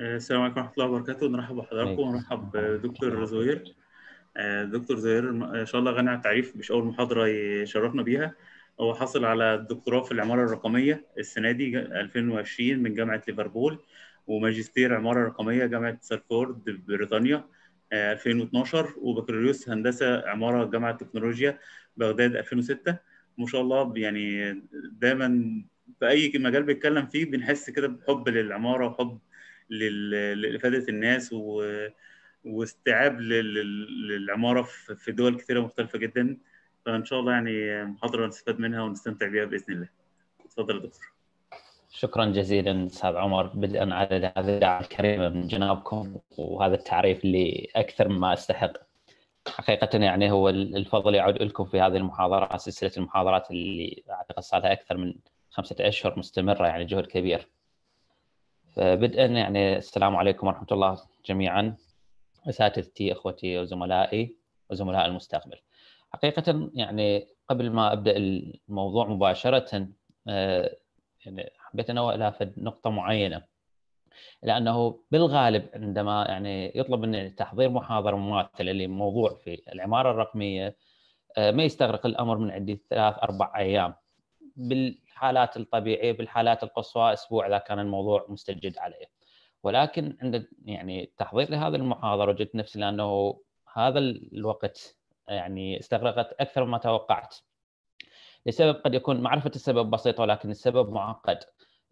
آه، السلام عليكم ورحمه الله وبركاته نرحب بحضراتكم ونرحب بدكتور زهير آه، دكتور زهير ان شاء الله غني عن التعريف مش اول محاضره يشرفنا بيها هو حاصل على الدكتوراه في العماره الرقميه السنه دي 2020 من جامعه ليفربول وماجستير عماره رقميه جامعه سالفورد بريطانيا 2012 آه، وبكالوريوس هندسه عماره جامعه تكنولوجيا بغداد 2006 ما شاء الله يعني دايما في اي مجال بيتكلم فيه بنحس كده بحب للعماره وحب لافاده الناس و واستيعاب للعماره في دول كثيره مختلفه جدا فان شاء الله يعني محاضره نستفاد منها ونستمتع بها باذن الله تفضل يا دكتور شكرا جزيلا استاذ عمر بدءا على هذه الدعوه الكريمه من جنابكم وهذا التعريف اللي اكثر مما استحق حقيقة يعني هو الفضل يعود لكم في هذه المحاضرة سلسلة المحاضرات اللي أعتقد صار لها أكثر من خمسة أشهر مستمرة يعني جهد كبير فبدءا يعني السلام عليكم ورحمه الله جميعا اساتذتي اخوتي وزملائي وزملاء المستقبل. حقيقه يعني قبل ما ابدا الموضوع مباشره آه، يعني حبيت ان الى نقطه معينه لانه بالغالب عندما يعني يطلب مني تحضير محاضره مماثله لموضوع في العماره الرقميه آه، ما يستغرق الامر من عندي ثلاث اربع ايام بال الحالات الطبيعيه بالحالات القصوى اسبوع اذا كان الموضوع مستجد عليه. ولكن عند يعني تحضير لهذه المحاضره وجدت نفسي لانه هذا الوقت يعني استغرقت اكثر مما توقعت. لسبب قد يكون معرفه السبب بسيطه ولكن السبب معقد.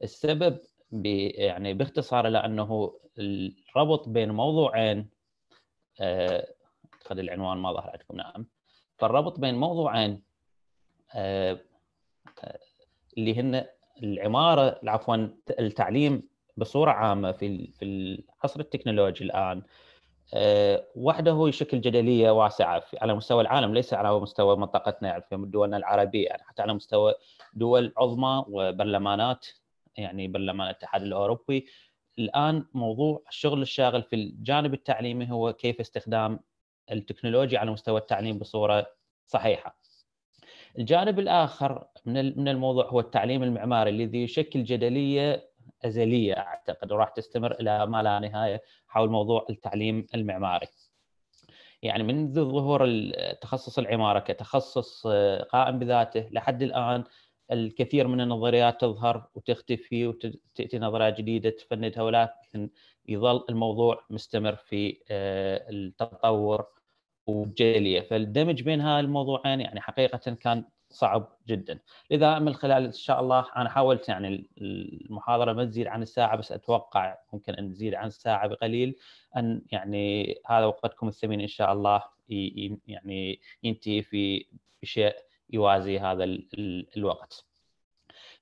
السبب يعني باختصار لانه الربط بين موضوعين أه خلي العنوان ما ظهر عندكم نعم فالربط بين موضوعين أه اللي هن العماره عفوا التعليم بصوره عامه في في العصر التكنولوجي الان آه، وحده هو يشكل جدليه واسعه على مستوى العالم ليس على مستوى منطقتنا يعني في دولنا العربيه يعني حتى على مستوى دول عظمى وبرلمانات يعني برلمان الاتحاد الاوروبي الان موضوع الشغل الشاغل في الجانب التعليمي هو كيف استخدام التكنولوجيا على مستوى التعليم بصوره صحيحه. الجانب الاخر من من الموضوع هو التعليم المعماري الذي يشكل جدليه ازليه اعتقد وراح تستمر الى ما لا نهايه حول موضوع التعليم المعماري. يعني منذ ظهور تخصص العماره كتخصص آه، قائم بذاته لحد الان الكثير من النظريات تظهر وتختفي وتاتي نظريات جديده تفندها ولكن يظل الموضوع مستمر في آه، التطور وجيليه فالدمج بين هاي الموضوعين يعني حقيقه كان صعب جدا لذا من خلال ان شاء الله انا حاولت يعني المحاضره ما تزيد عن الساعه بس اتوقع ممكن ان تزيد عن الساعه بقليل ان يعني هذا وقتكم الثمين ان شاء الله يعني ينتهي في شيء يوازي هذا الوقت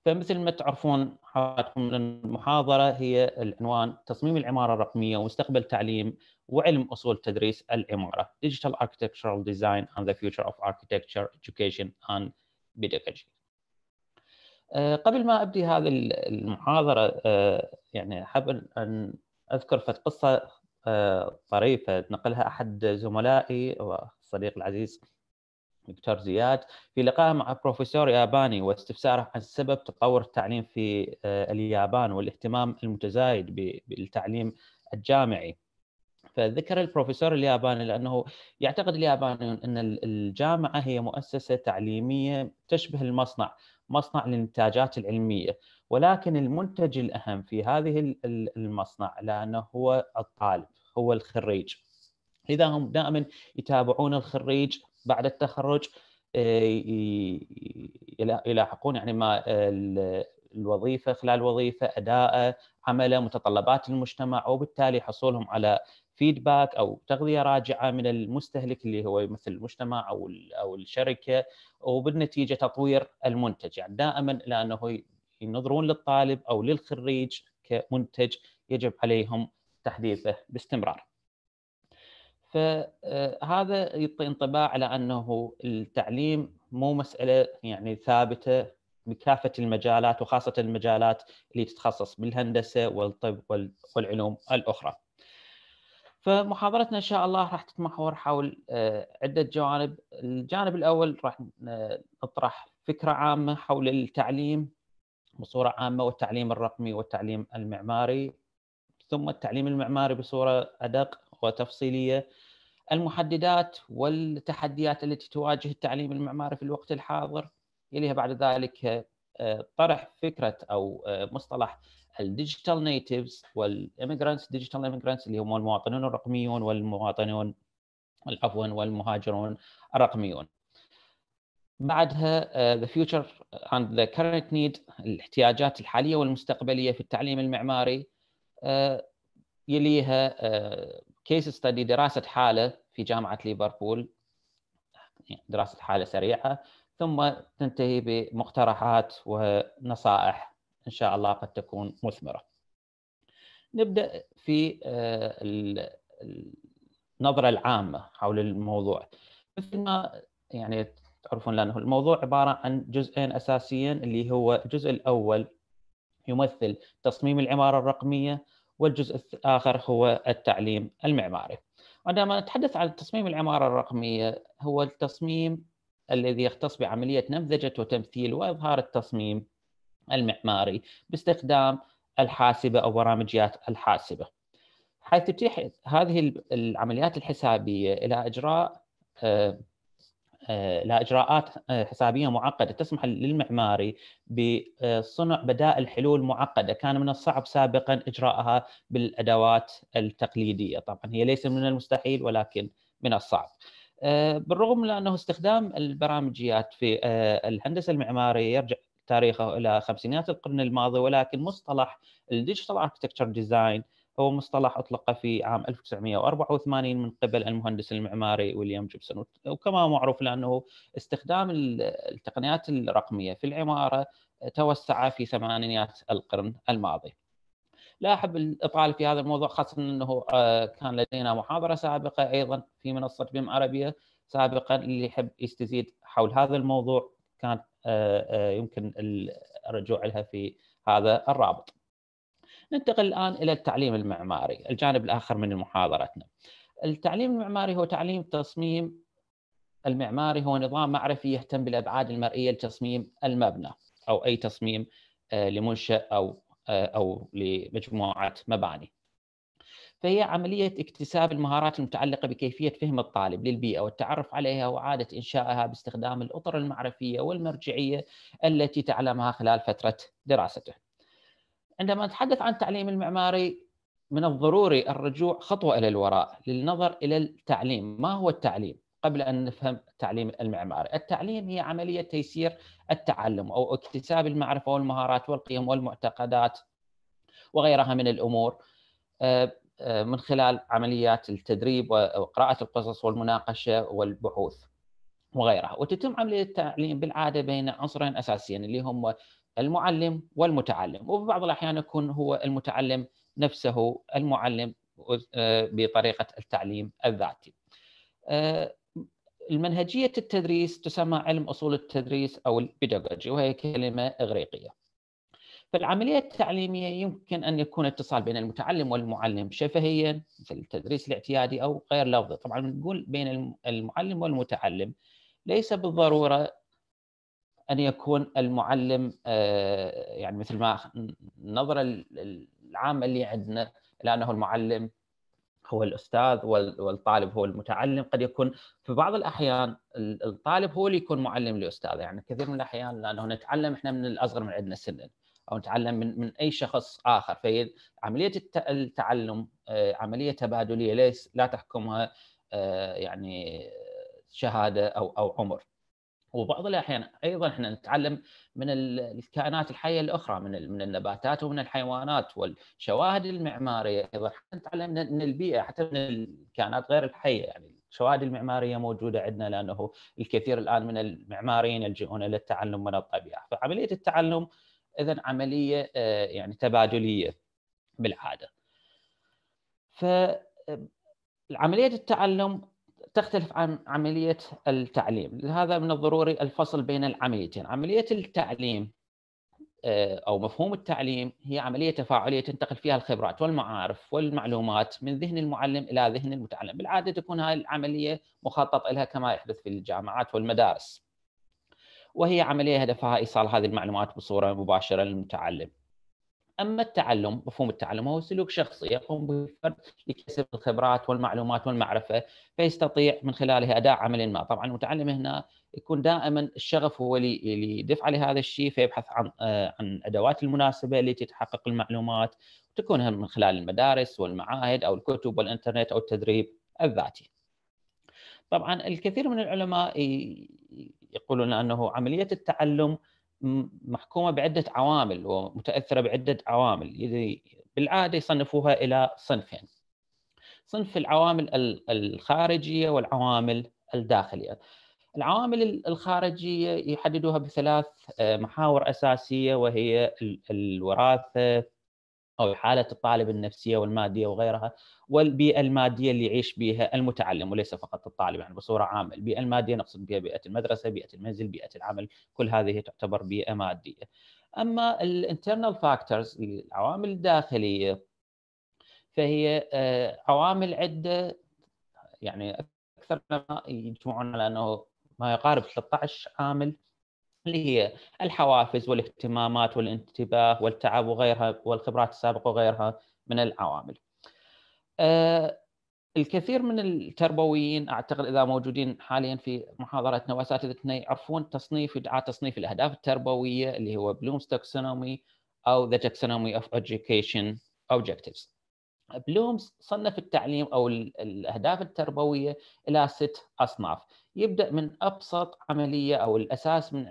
فمثل ما تعرفون حضراتكم المحاضره هي العنوان تصميم العماره الرقميه ومستقبل تعليم وعلم اصول تدريس العماره Digital Architectural Design and the Future of Architecture Education and Pedagogy. آه، قبل ما ابدي هذه المحاضره آه، يعني احب ان اذكر فت قصه آه، طريفه نقلها احد زملائي والصديق العزيز دكتور زياد في لقائه مع بروفيسور ياباني واستفساره عن سبب تطور التعليم في آه، اليابان والاهتمام المتزايد بالتعليم الجامعي فذكر البروفيسور الياباني لانه يعتقد اليابانيون ان الجامعه هي مؤسسه تعليميه تشبه المصنع، مصنع للانتاجات العلميه، ولكن المنتج الاهم في هذه المصنع لانه هو الطالب، هو الخريج. لذا هم دائما يتابعون الخريج بعد التخرج آه، يلاحقون يعني ما آه، الوظيفه خلال الوظيفه اداءه عمله متطلبات المجتمع وبالتالي حصولهم على فيدباك او تغذيه راجعه من المستهلك اللي هو مثل المجتمع او او الشركه وبالنتيجه تطوير المنتج يعني دائما لانه ينظرون للطالب او للخريج كمنتج يجب عليهم تحديثه باستمرار. فهذا آه، يعطي انطباع على انه التعليم مو مساله يعني ثابته بكافه المجالات وخاصه المجالات اللي تتخصص بالهندسه والطب والعلوم الاخرى. فمحاضرتنا ان شاء الله راح تتمحور حول آه، عده جوانب، الجانب الاول راح نطرح فكره عامه حول التعليم بصوره عامه والتعليم الرقمي والتعليم المعماري ثم التعليم المعماري بصوره ادق وتفصيليه المحددات والتحديات التي تواجه التعليم المعماري في الوقت الحاضر يليها بعد ذلك آه، طرح فكره او آه، مصطلح الديجيتال نيتيفز والاميجرانتس ديجيتال اميجرانتس اللي هم المواطنون الرقميون والمواطنون عفوا والمهاجرون الرقميون بعدها ذا فيوتشر اند ذا كرنت نيد الاحتياجات الحاليه والمستقبليه في التعليم المعماري آه، يليها كيس ستدي دراسه حاله في جامعه ليفربول يعني دراسه حاله سريعه ثم تنتهي بمقترحات ونصائح ان شاء الله قد تكون مثمره. نبدا في آه، النظره العامه حول الموضوع. مثل ما يعني تعرفون لانه الموضوع عباره عن جزئين اساسيين اللي هو الجزء الاول يمثل تصميم العماره الرقميه والجزء الآخر هو التعليم المعماري عندما نتحدث عن تصميم العمارة الرقمية هو التصميم الذي يختص بعملية نمذجة وتمثيل وإظهار التصميم المعماري باستخدام الحاسبة أو برامجيات الحاسبة حيث تتيح هذه العمليات الحسابية إلى إجراء آه، آه، لها اجراءات آه، حسابيه معقده تسمح للمعماري بصنع بدائل حلول معقده كان من الصعب سابقا اجراءها بالادوات التقليديه طبعا هي ليس من المستحيل ولكن من الصعب آه، بالرغم من انه استخدام البرامجيات في الهندسه المعماريه يرجع تاريخه الى خمسينيات القرن الماضي ولكن مصطلح الديجيتال اركتكتشر ديزاين هو مصطلح أطلق في عام 1984 من قبل المهندس المعماري ويليام جيبسون وكما معروف لأنه استخدام التقنيات الرقمية في العمارة توسع في ثمانينيات القرن الماضي لا أحب الإطالة في هذا الموضوع خاصة أنه آه، كان لدينا محاضرة سابقة أيضا في منصة بيم عربية سابقا اللي يحب يستزيد حول هذا الموضوع كان آه، آه، يمكن الرجوع لها في هذا الرابط ننتقل الآن إلى التعليم المعماري الجانب الآخر من محاضرتنا التعليم المعماري هو تعليم تصميم المعماري هو نظام معرفي يهتم بالأبعاد المرئية لتصميم المبنى أو أي تصميم آه، لمنشأ أو آه، أو لمجموعة مباني فهي عملية اكتساب المهارات المتعلقة بكيفية فهم الطالب للبيئة والتعرف عليها وعادة إنشائها باستخدام الأطر المعرفية والمرجعية التي تعلمها خلال فترة دراسته عندما نتحدث عن التعليم المعماري من الضروري الرجوع خطوه الى الوراء للنظر الى التعليم، ما هو التعليم؟ قبل ان نفهم التعليم المعماري، التعليم هي عمليه تيسير التعلم او اكتساب المعرفه والمهارات والقيم والمعتقدات وغيرها من الامور آه، آه، من خلال عمليات التدريب وقراءه القصص والمناقشه والبحوث وغيرها، وتتم عمليه التعليم بالعاده بين عنصرين اساسيين اللي هم المعلم والمتعلم وبعض الأحيان يكون هو المتعلم نفسه المعلم آه، بطريقة التعليم الذاتي آه، المنهجية التدريس تسمى علم أصول التدريس أو البيداغوجي وهي كلمة إغريقية فالعملية التعليمية يمكن أن يكون اتصال بين المتعلم والمعلم شفهيا مثل التدريس الاعتيادي أو غير لفظي طبعا نقول بين المعلم والمتعلم ليس بالضرورة ان يكون المعلم آه، يعني مثل ما النظره العامه اللي عندنا لانه المعلم هو الاستاذ والطالب هو المتعلم قد يكون في بعض الاحيان الطالب هو اللي يكون معلم لاستاذه يعني كثير من الاحيان لانه نتعلم احنا من الاصغر من عندنا سنا او نتعلم من من اي شخص اخر فهي عمليه التعلم آه، عمليه تبادليه ليس لا تحكمها آه، يعني شهاده او او عمر وبعض الاحيان ايضا احنا نتعلم من الكائنات الحيه الاخرى من من النباتات ومن الحيوانات والشواهد المعماريه ايضا نتعلم من البيئه حتى من الكائنات غير الحيه يعني الشواهد المعماريه موجوده عندنا لانه الكثير الان من المعماريين يلجؤون الى التعلم من الطبيعه، فعمليه التعلم اذا عمليه آه، يعني تبادليه بالعاده. ف عمليه التعلم تختلف عن عملية التعليم لهذا من الضروري الفصل بين العمليتين عملية التعليم آه، أو مفهوم التعليم هي عملية تفاعلية تنتقل فيها الخبرات والمعارف والمعلومات من ذهن المعلم إلى ذهن المتعلم بالعادة تكون هذه العملية مخطط لها كما يحدث في الجامعات والمدارس وهي عملية هدفها إيصال هذه المعلومات بصورة مباشرة للمتعلم اما التعلم مفهوم التعلم هو سلوك شخصي يقوم به الفرد لكسب الخبرات والمعلومات والمعرفه فيستطيع من خلاله اداء عمل ما، طبعا المتعلم هنا يكون دائما الشغف هو اللي يدفع لهذا الشيء فيبحث عن آه، عن ادوات المناسبه التي تحقق المعلومات تكون من خلال المدارس والمعاهد او الكتب والانترنت او التدريب الذاتي. طبعا الكثير من العلماء يقولون انه عمليه التعلم محكومه بعده عوامل ومتاثره بعده عوامل بالعاده يصنفوها الى صنفين صنف العوامل الخارجيه والعوامل الداخليه العوامل الخارجيه يحددوها بثلاث آه، محاور اساسيه وهي الوراثه او حاله الطالب النفسيه والماديه وغيرها والبيئه الماديه اللي يعيش بها المتعلم وليس فقط الطالب يعني بصوره عامه، البيئه الماديه نقصد بها بيئه المدرسه، بيئه المنزل، بيئه العمل، كل هذه تعتبر بيئه ماديه. اما الانترنال فاكتورز العوامل الداخليه فهي آه، عوامل عده يعني اكثر ما يجمعون على انه ما يقارب 13 عامل اللي هي الحوافز والاهتمامات والانتباه والتعب وغيرها والخبرات السابقه وغيرها من العوامل. آه، الكثير من التربويين اعتقد اذا موجودين حاليا في محاضرتنا واساتذتنا يعرفون تصنيف يدعى تصنيف الاهداف التربويه اللي هو بلومز تاكسونومي او ذا تاكسونومي اوف education اوبجكتيفز. بلومز صنف التعليم او الاهداف التربويه الى ست اصناف، يبدا من ابسط عمليه او الاساس من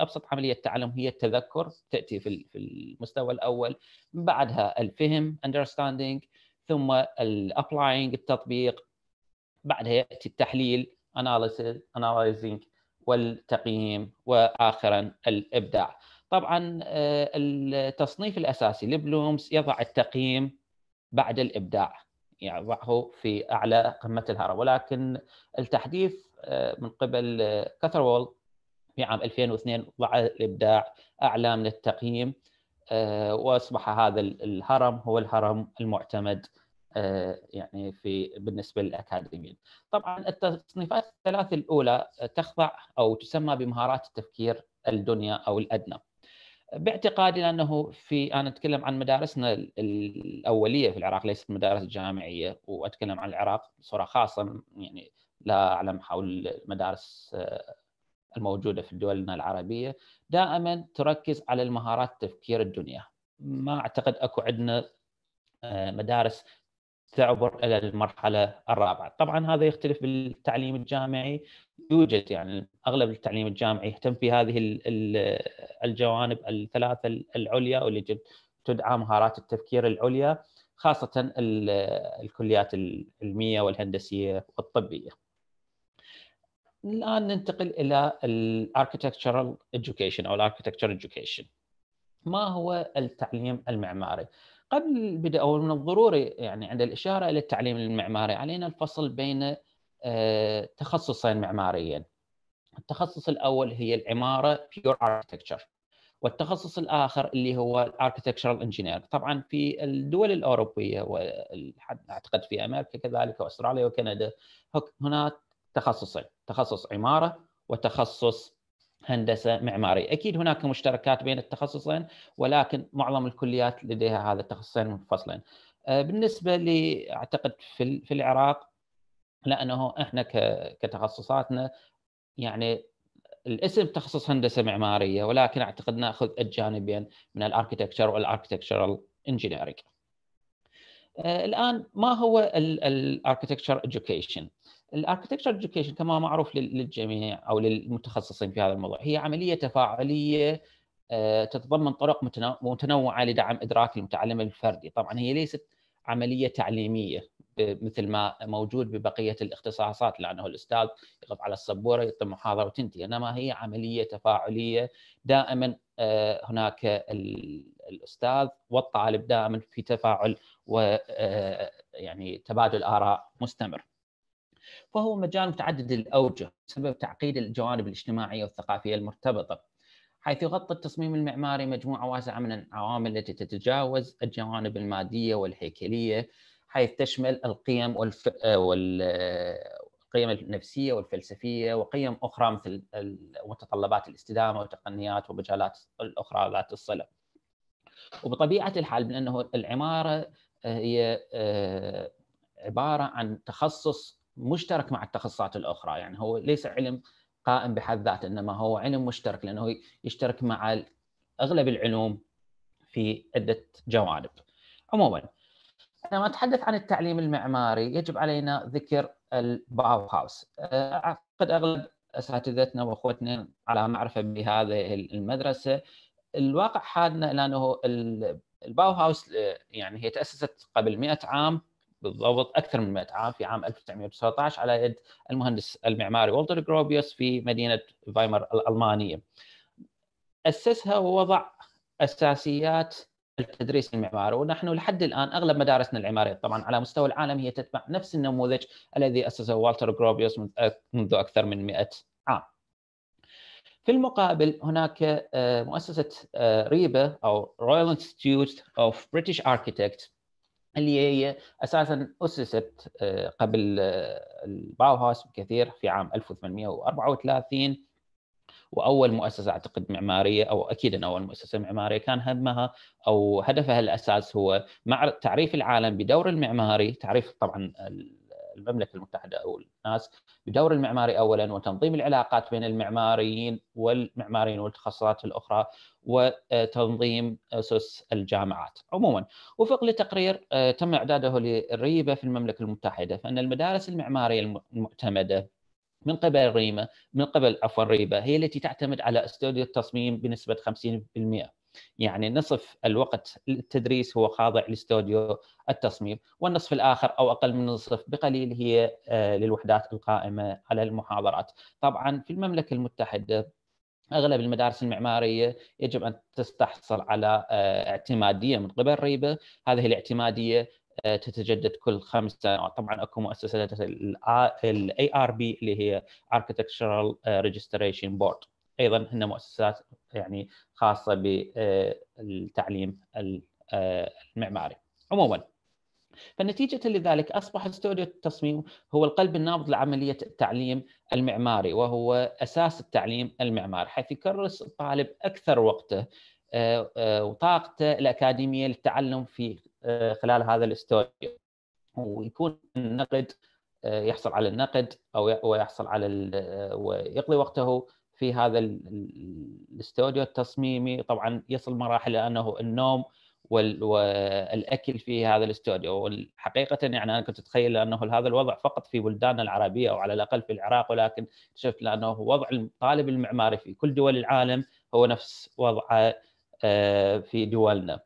ابسط عمليه تعلم هي التذكر تاتي في المستوى الاول بعدها الفهم understanding ثم الابلاينج التطبيق بعدها ياتي التحليل analyzing والتقييم واخرا الابداع طبعا آه، التصنيف الاساسي لبلومز يضع التقييم بعد الابداع يضعه في اعلى قمه الهرم ولكن التحديث آه، من قبل كثرول آه، في عام 2002 وضع الابداع اعلى من التقييم آه، واصبح هذا الهرم هو الهرم المعتمد يعني في بالنسبه للاكاديميين. طبعا التصنيفات الثلاث الاولى تخضع او تسمى بمهارات التفكير الدنيا او الادنى. باعتقادي انه في انا اتكلم عن مدارسنا الاوليه في العراق ليست مدارس جامعيه واتكلم عن العراق بصوره خاصه يعني لا اعلم حول المدارس آه، الموجوده في دولنا العربيه دائما تركز على المهارات تفكير الدنيا ما اعتقد اكو عندنا آه، مدارس تعبر الى المرحله الرابعه، طبعا هذا يختلف بالتعليم الجامعي يوجد يعني اغلب التعليم الجامعي يهتم في هذه الجوانب الثلاثه العليا واللي تدعى مهارات التفكير العليا خاصه الكليات العلميه والهندسيه والطبيه. الان ننتقل الى الاركتكتشرال education او الاركتكتشر education. ما هو التعليم المعماري؟ قبل البدء او من الضروري يعني عند الاشاره الى التعليم المعماري علينا الفصل بين آه، تخصصين معماريين. التخصص الاول هي العماره بيور اركتكتشر والتخصص الاخر اللي هو الاركتكتشرال انجينير طبعا في الدول الاوروبيه واعتقد في امريكا كذلك واستراليا وكندا هناك تخصصين تخصص عماره وتخصص هندسه معماري اكيد هناك مشتركات بين التخصصين ولكن معظم الكليات لديها هذا التخصصين منفصلين آه، بالنسبه لي اعتقد في, في العراق لانه احنا كتخصصاتنا يعني الاسم تخصص هندسه معماريه ولكن اعتقد ناخذ الجانبين من الاركتكتشر والاركتكتشرال انجينيرنج الان ما هو الاركتكتشر education الاركتكتشر اديوكيشن كما معروف للجميع او للمتخصصين في هذا الموضوع هي عمليه تفاعليه آه، تتضمن طرق متنوعه لدعم ادراك المتعلم الفردي، طبعا هي ليست عمليه تعليميه مثل ما موجود ببقيه الاختصاصات لانه الاستاذ يقف على السبوره يعطي محاضره وتنتهي، انما هي عمليه تفاعليه دائما آه، هناك الاستاذ والطالب دائما في تفاعل و آه، يعني تبادل اراء مستمر. فهو مجال متعدد الأوجه بسبب تعقيد الجوانب الاجتماعية والثقافية المرتبطة حيث يغطي التصميم المعماري مجموعة واسعة من العوامل التي تتجاوز الجوانب المادية والهيكلية حيث تشمل القيم والف... والقيم النفسية والفلسفية وقيم أخرى مثل متطلبات الاستدامة والتقنيات ومجالات الأخرى ذات الصلة وبطبيعة الحال بانه العمارة آه، هي آه، عبارة عن تخصص مشترك مع التخصصات الاخرى يعني هو ليس علم قائم بحد ذاته انما هو علم مشترك لانه يشترك مع اغلب العلوم في عده جوانب. عموما عندما نتحدث عن التعليم المعماري يجب علينا ذكر الباو هاوس آه، اعتقد اغلب اساتذتنا واخوتنا على معرفه بهذه المدرسه الواقع حالنا الى انه الباو هاوس آه، يعني هي تاسست قبل 100 عام بالضبط اكثر من 100 عام في عام 1919 على يد المهندس المعماري والتر جروبيوس في مدينه فايمر الالمانيه. اسسها ووضع اساسيات التدريس المعماري ونحن لحد الان اغلب مدارسنا العماريه طبعا على مستوى العالم هي تتبع نفس النموذج الذي اسسه والتر جروبيوس منذ اكثر من 100 عام. في المقابل هناك آه، مؤسسه آه، ريبا او رويال انستيتيوت اوف بريتش اركيتكت اللي هي اساسا اسست آه، قبل آه، الباوهاوس بكثير في عام 1834 واول مؤسسه اعتقد معماريه او اكيد ان اول مؤسسه معماريه كان همها او هدفها الاساس هو مع تعريف العالم بدور المعماري تعريف طبعا المملكه المتحده او الناس بدور المعماري اولا وتنظيم العلاقات بين المعماريين والمعماريين والتخصصات الاخرى وتنظيم اسس الجامعات عموما وفق لتقرير آه، تم اعداده للريبه في المملكه المتحده فان المدارس المعماريه المعتمده من قبل ريمة من قبل عفوا ريبة هي التي تعتمد على استوديو التصميم بنسبة 50% يعني نصف الوقت التدريس هو خاضع لاستوديو التصميم والنصف الآخر أو أقل من نصف بقليل هي آه، للوحدات القائمة على المحاضرات طبعا في المملكة المتحدة اغلب المدارس المعماريه يجب ان تستحصل على آه، اعتماديه من قبل ريبه، هذه الاعتماديه آه، تتجدد كل خمس سنوات، طبعا اكو مؤسسه الاي ار بي اللي هي Architectural Registration Board. ايضا هن مؤسسات يعني خاصه بالتعليم آه، المعماري عموما فنتيجة لذلك أصبح استوديو التصميم هو القلب النابض لعملية التعليم المعماري وهو أساس التعليم المعماري حيث يكرس الطالب أكثر وقته آه، آه، وطاقته الأكاديمية للتعلم في خلال هذا الاستوديو ويكون النقد يحصل على النقد أو ويحصل على ويقضي وقته في هذا الاستوديو التصميمي طبعا يصل مراحل انه النوم والاكل في هذا الاستوديو والحقيقه يعني انا كنت اتخيل انه هذا الوضع فقط في بلداننا العربيه او على الاقل في العراق ولكن شفت لانه وضع الطالب المعماري في كل دول العالم هو نفس وضعه آه، في دولنا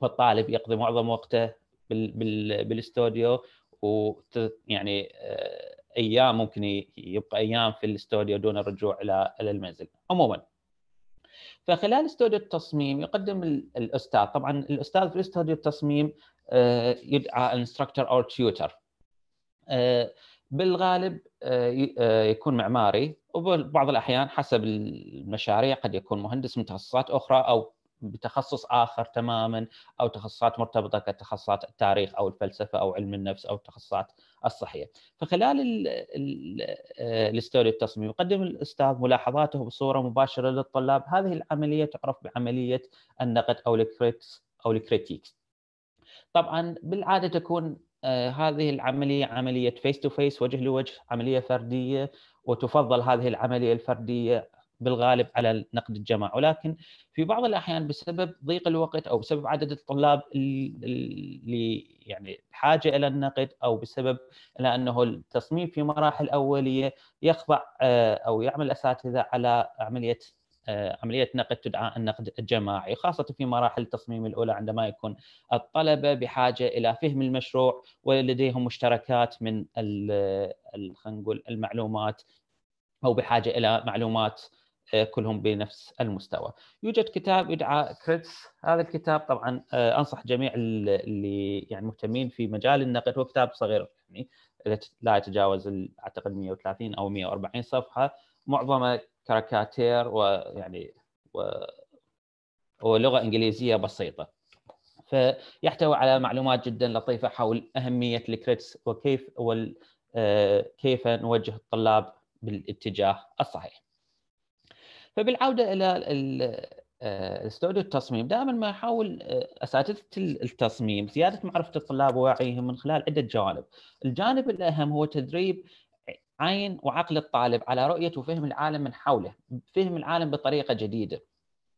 فالطالب يقضي معظم وقته بالاستوديو و يعني آه، ايام ممكن يبقى ايام في الاستوديو دون الرجوع الى المنزل عموما فخلال استوديو التصميم يقدم الاستاذ طبعا الاستاذ في استوديو التصميم آه، يدعى انستراكتور او تيوتر بالغالب آه، آه، يكون معماري وبعض الاحيان حسب المشاريع قد يكون مهندس من تخصصات اخرى او بتخصص اخر تماما او تخصصات مرتبطه كتخصصات التاريخ او الفلسفه او علم النفس او التخصصات الصحيه، فخلال ال ال آه، الاستوري التصميم يقدم الاستاذ ملاحظاته بصوره مباشره للطلاب، هذه العمليه تعرف بعمليه النقد او الكريتس او الكريتيكس. طبعا بالعاده تكون آه، هذه العمليه عمليه فيس تو فيس وجه لوجه، عمليه فرديه وتفضل هذه العمليه الفرديه بالغالب على النقد الجماعي ولكن في بعض الأحيان بسبب ضيق الوقت أو بسبب عدد الطلاب اللي يعني حاجة إلى النقد أو بسبب لأنه التصميم في مراحل أولية يخضع آه، أو يعمل الأساتذة على عملية آه، عملية نقد تدعى النقد الجماعي خاصة في مراحل التصميم الأولى عندما يكون الطلبة بحاجة إلى فهم المشروع ولديهم مشتركات من خلينا نقول المعلومات أو بحاجة إلى معلومات آه، كلهم بنفس المستوى يوجد كتاب يدعى كريتس هذا الكتاب طبعا آه، انصح جميع اللي يعني مهتمين في مجال النقد هو كتاب صغير يعني لا يتجاوز اعتقد 130 او 140 صفحه معظمه كاريكاتير ويعني و... يعني ولغه انجليزيه بسيطه فيحتوي على معلومات جدا لطيفه حول اهميه الكريتس وكيف وال... آه، كيف نوجه الطلاب بالاتجاه الصحيح فبالعوده الى آه، استوديو التصميم دائما ما يحاول آه، اساتذه التصميم زياده معرفه الطلاب ووعيهم من خلال عده جوانب. الجانب الاهم هو تدريب عين وعقل الطالب على رؤيه وفهم العالم من حوله، فهم العالم بطريقه جديده.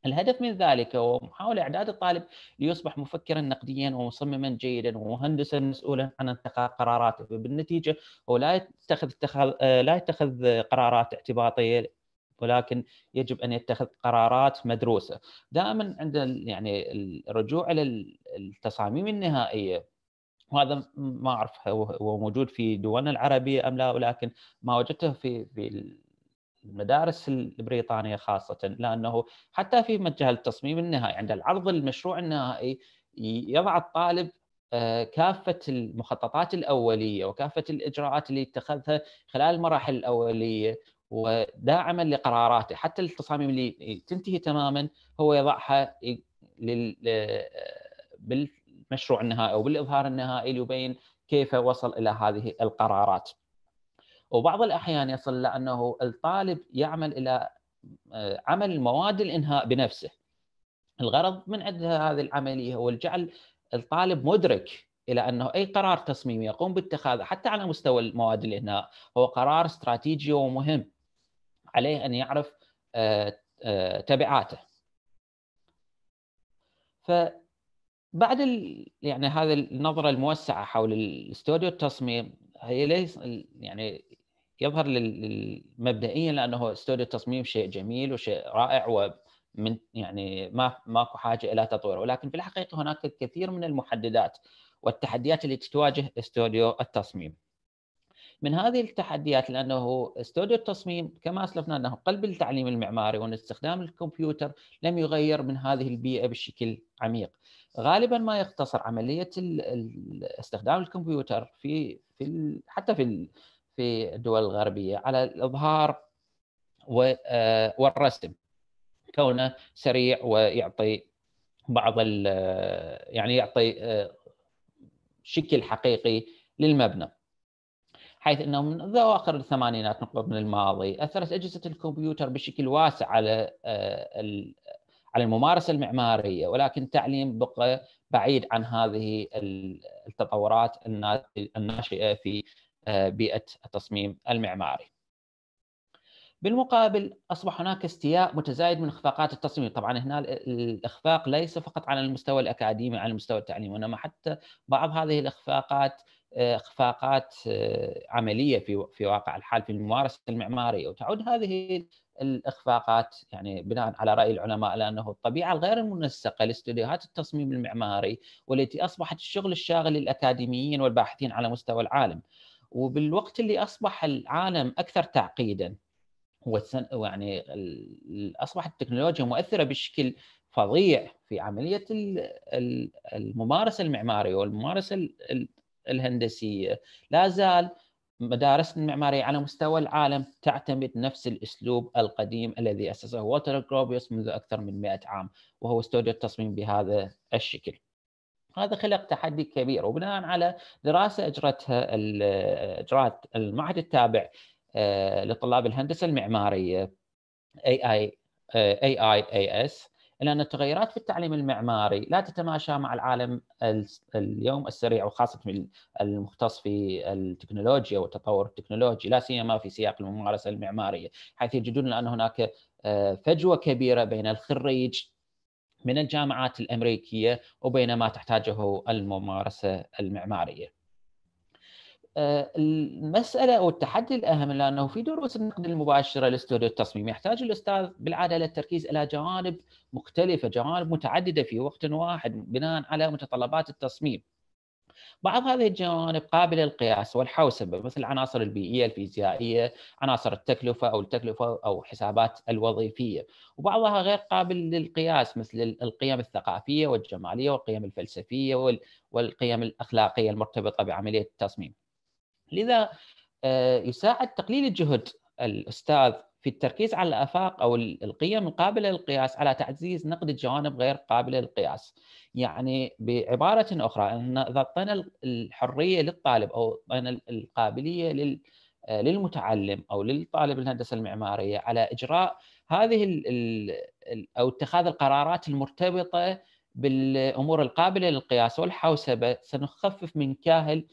الهدف من ذلك هو محاوله اعداد الطالب ليصبح مفكرا نقديا ومصمما جيدا ومهندسا مسؤولا عن اتخاذ قراراته، وبالنتيجه هو لا يتخذ آه، لا يتخذ قرارات اعتباطيه ولكن يجب ان يتخذ قرارات مدروسه دائما عند يعني الرجوع الى التصاميم النهائيه وهذا ما اعرف هو موجود في دولنا العربيه ام لا ولكن ما وجدته في في المدارس البريطانيه خاصه لانه حتى في مجال التصميم النهائي عند العرض المشروع النهائي يضع الطالب آه، كافه المخططات الاوليه وكافه الاجراءات اللي اتخذها خلال المراحل الاوليه وداعما لقراراته حتى التصاميم اللي تنتهي تماما هو يضعها لل... آه، بالمشروع النهائي او بالاظهار النهائي ليبين كيف وصل الى هذه القرارات. وبعض الاحيان يصل لانه الطالب يعمل الى آه، عمل مواد الانهاء بنفسه. الغرض من عند هذه العمليه هو الجعل الطالب مدرك الى انه اي قرار تصميمي يقوم باتخاذه حتى على مستوى المواد الانهاء هو قرار استراتيجي ومهم عليه ان يعرف آه، آه، تبعاته فبعد يعني هذه النظره الموسعه حول الاستوديو التصميم هي ليس يعني يظهر مبدئيا لانه استوديو التصميم شيء جميل وشيء رائع ومن يعني ما ماكو حاجه الى تطويره ولكن في الحقيقه هناك الكثير من المحددات والتحديات التي تواجه استوديو التصميم. من هذه التحديات لانه استوديو التصميم كما اسلفنا انه قلب التعليم المعماري وان استخدام الكمبيوتر لم يغير من هذه البيئه بشكل عميق. غالبا ما يقتصر عمليه استخدام الكمبيوتر في في حتى في في الدول الغربيه على الاظهار آه، والرسم كونه سريع ويعطي بعض آه، يعني يعطي آه، شكل حقيقي للمبنى حيث انه من اواخر الثمانينات نقطة من الماضي اثرت اجهزه الكمبيوتر بشكل واسع على آه، على الممارسه المعماريه ولكن التعليم بقى بعيد عن هذه التطورات الناشئه في آه، بيئه التصميم المعماري. بالمقابل اصبح هناك استياء متزايد من اخفاقات التصميم، طبعا هنا الاخفاق ليس فقط على المستوى الاكاديمي على المستوى التعليمي وانما حتى بعض هذه الاخفاقات اخفاقات آه، عمليه في في واقع الحال في الممارسه المعماريه وتعود هذه الاخفاقات يعني بناء على راي العلماء لانه الطبيعه الغير المنسقه لاستديوهات التصميم المعماري والتي اصبحت الشغل الشاغل للاكاديميين والباحثين على مستوى العالم وبالوقت اللي اصبح العالم اكثر تعقيدا ويعني اصبحت التكنولوجيا مؤثره بشكل فظيع في عمليه الممارسه المعماريه والممارسه الهندسيه لا زال مدارسنا المعماريه على مستوى العالم تعتمد نفس الاسلوب القديم الذي اسسه والتر جروبيوس منذ اكثر من 100 عام وهو استوديو التصميم بهذا الشكل. هذا خلق تحدي كبير وبناء على دراسه اجرتها اجرات المعهد التابع آه، لطلاب الهندسه المعماريه اي اي اي اي اس لان التغيرات في التعليم المعماري لا تتماشى مع العالم اليوم السريع وخاصه المختص في التكنولوجيا والتطور التكنولوجي لا سيما في سياق الممارسه المعماريه حيث يجدون ان هناك آه، فجوه كبيره بين الخريج من الجامعات الامريكيه وبين ما تحتاجه الممارسه المعماريه. آه، المساله والتحدي الاهم لانه في دروس النقد المباشره لاستوديو التصميم يحتاج الاستاذ بالعاده للتركيز الى جوانب مختلفه، جوانب متعدده في وقت واحد بناء على متطلبات التصميم. بعض هذه الجوانب قابله للقياس والحوسبه مثل العناصر البيئيه الفيزيائيه، عناصر التكلفه او التكلفه او حسابات الوظيفيه، وبعضها غير قابل للقياس مثل القيم الثقافيه والجماليه والقيم الفلسفيه والقيم الاخلاقيه المرتبطه بعمليه التصميم. لذا آه، يساعد تقليل الجهد الاستاذ في التركيز على الافاق او القيم القابله للقياس على تعزيز نقد الجوانب غير قابله للقياس. يعني بعباره اخرى ان اذا اعطينا الحريه للطالب او اعطينا القابليه آه، للمتعلم او للطالب الهندسه المعماريه على اجراء هذه او اتخاذ القرارات المرتبطه بالامور القابله للقياس والحوسبه سنخفف من كاهل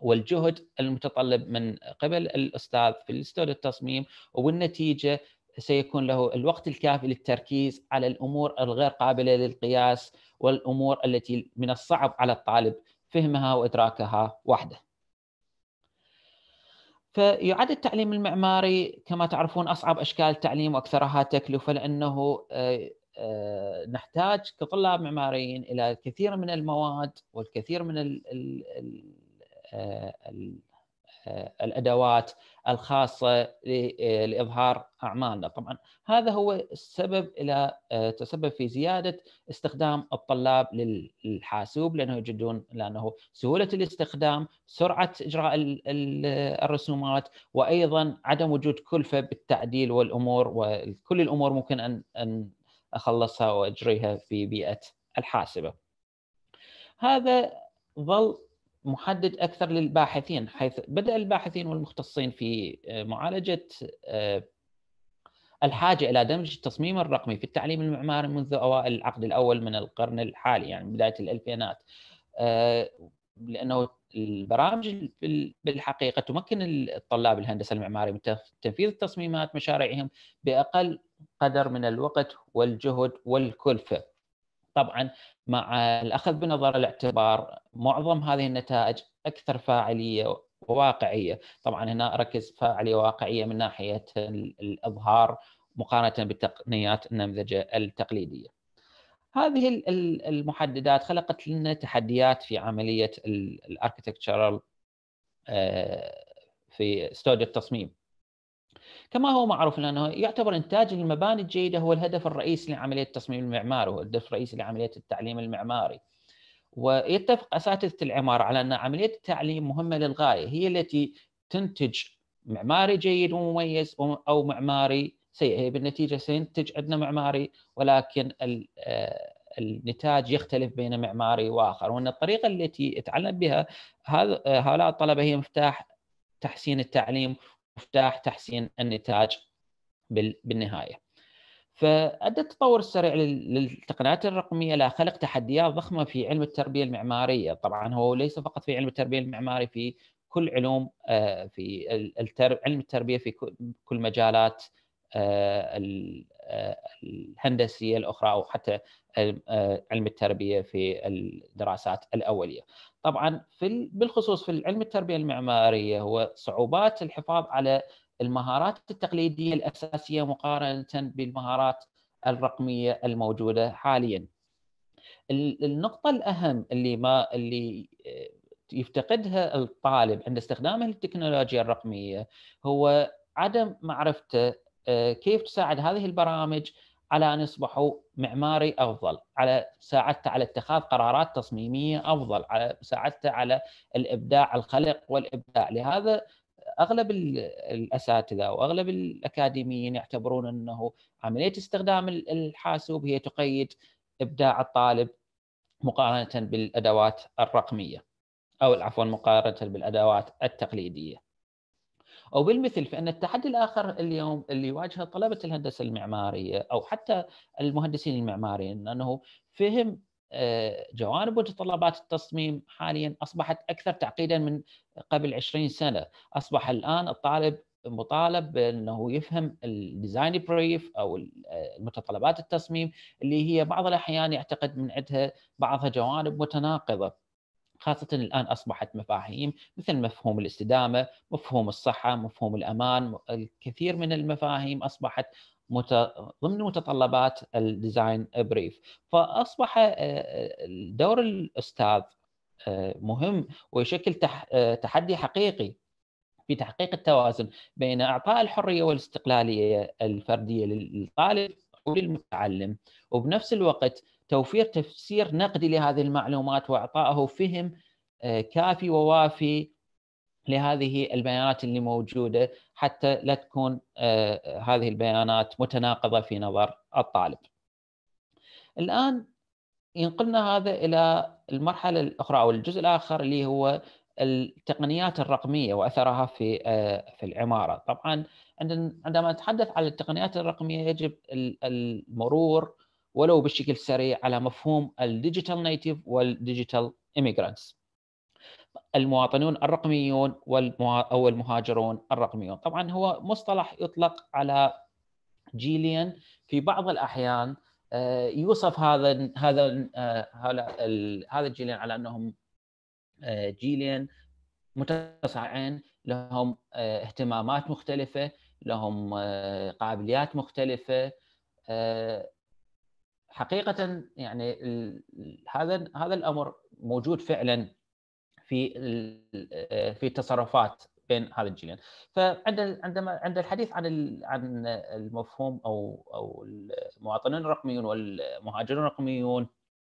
والجهد المتطلب من قبل الاستاذ في الاستوديو التصميم وبالنتيجه سيكون له الوقت الكافي للتركيز على الامور الغير قابله للقياس والامور التي من الصعب على الطالب فهمها وادراكها وحده. فيعد التعليم المعماري كما تعرفون اصعب اشكال التعليم واكثرها تكلفه لانه آه، آه، نحتاج كطلاب معماريين الى الكثير من المواد والكثير من آه، آه، الادوات الخاصه آه، لاظهار اعمالنا طبعا هذا هو السبب الى تسبب في زياده استخدام الطلاب للحاسوب لانه يجدون لانه سهوله الاستخدام سرعه اجراء الرسومات وايضا عدم وجود كلفه بالتعديل والامور وكل الامور ممكن ان ان اخلصها واجريها في بيئه الحاسبه هذا ظل محدد اكثر للباحثين حيث بدا الباحثين والمختصين في آه، معالجه آه، الحاجه الى دمج التصميم الرقمي في التعليم المعماري منذ اوائل العقد الاول من القرن الحالي يعني بدايه الالفينات آه، لانه البرامج بالحقيقه تمكن الطلاب الهندسه المعماري من تنفيذ تصميمات مشاريعهم باقل قدر من الوقت والجهد والكلفه طبعا مع الاخذ بنظر الاعتبار معظم هذه النتائج اكثر فاعليه وواقعيه، طبعا هنا اركز فاعليه وواقعيه من ناحيه الاظهار مقارنه بالتقنيات النمذجه التقليديه. هذه المحددات خلقت لنا تحديات في عمليه الاركتكتشرال آه، في استوديو التصميم كما هو معروف لانه يعتبر انتاج المباني الجيده هو الهدف الرئيسي لعمليه التصميم المعماري وهو الهدف الرئيسي لعمليه التعليم المعماري ويتفق اساتذه العماره على ان عمليه التعليم مهمه للغايه هي التي تنتج معماري جيد ومميز او معماري سيء هي بالنتيجه سينتج عندنا معماري ولكن آه، النتاج يختلف بين معماري واخر وان الطريقه التي يتعلم بها آه، هؤلاء الطلبه هي مفتاح تحسين التعليم مفتاح تحسين النتاج بالنهايه. فادى التطور السريع للتقنيات الرقميه الى خلق تحديات ضخمه في علم التربيه المعماريه، طبعا هو ليس فقط في علم التربيه المعماري في كل علوم آه، في علم التربيه في كل مجالات آه، آه، الهندسيه الاخرى او حتى علم التربيه في الدراسات الاوليه. طبعا في بالخصوص في علم التربيه المعماريه هو صعوبات الحفاظ على المهارات التقليديه الاساسيه مقارنه بالمهارات الرقميه الموجوده حاليا. النقطه الاهم اللي ما اللي آه، يفتقدها الطالب عند استخدامه للتكنولوجيا الرقميه هو عدم معرفته آه، كيف تساعد هذه البرامج على ان يصبحوا معماري افضل، على ساعدته على اتخاذ قرارات تصميميه افضل، على ساعدته على الابداع الخلق والابداع، لهذا اغلب الاساتذه واغلب الاكاديميين يعتبرون انه عمليه استخدام الحاسوب هي تقيد ابداع الطالب مقارنه بالادوات الرقميه او عفوا مقارنه بالادوات التقليديه. او بالمثل فان التحدي الاخر اليوم اللي يواجهه طلبه الهندسه المعماريه او حتى المهندسين المعماريين انه فهم آه، جوانب وتطلبات التصميم حاليا اصبحت اكثر تعقيدا من قبل 20 سنه، اصبح الان الطالب مطالب بانه يفهم الديزاين بريف او آه، متطلبات التصميم اللي هي بعض الاحيان يعتقد من عندها بعضها جوانب متناقضه خاصة الآن أصبحت مفاهيم مثل مفهوم الاستدامة مفهوم الصحة مفهوم الأمان الكثير من المفاهيم أصبحت مت... ضمن متطلبات الديزاين بريف فأصبح آه، آه، دور الأستاذ آه، مهم ويشكل تحدي حقيقي في تحقيق التوازن بين إعطاء الحرية والاستقلالية الفردية للطالب وللمتعلم وبنفس الوقت توفير تفسير نقدي لهذه المعلومات واعطائه فهم آه، كافي ووافي لهذه البيانات اللي موجوده حتى لا تكون آه، هذه البيانات متناقضه في نظر الطالب. الان ينقلنا هذا الى المرحله الاخرى او الجزء الاخر اللي هو التقنيات الرقميه واثرها في آه، في العماره. طبعا عندما نتحدث عن التقنيات الرقميه يجب المرور ولو بشكل سريع على مفهوم الديجيتال نيتيف والديجيتال ايميجرانتس المواطنون الرقميون او المهاجرون الرقميون طبعا هو مصطلح يطلق على جيلين في بعض الاحيان آه، يوصف هذا هذا آه، هذا الجيلين على انهم آه، جيلين متسارعين لهم اهتمامات مختلفه لهم قابليات مختلفه حقيقه يعني هذا هذا الامر موجود فعلا في آه، في التصرفات بين هذا الجيلين فعند عندما عند الحديث عن عن المفهوم او او المواطنين الرقميون والمهاجرون الرقميون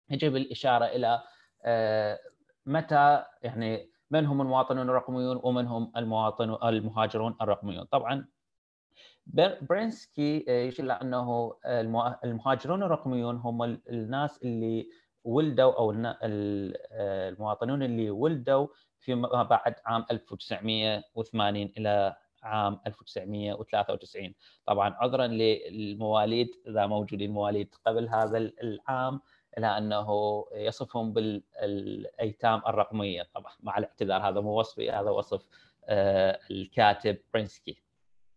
يجب الاشاره الى آه، متى يعني من هم المواطنون الرقميون ومن هم المواطن المهاجرون الرقميون طبعا برينسكي آه، يشير لانه آه، المهاجرون الرقميون هم الناس اللي ولدوا او آه، المواطنون اللي ولدوا فيما بعد عام 1980 الى عام 1993 طبعا عذرا للمواليد اذا موجودين مواليد قبل هذا العام الى انه يصفهم بالايتام الرقميه طبعا مع الاعتذار هذا مو وصفي هذا وصف الكاتب برينسكي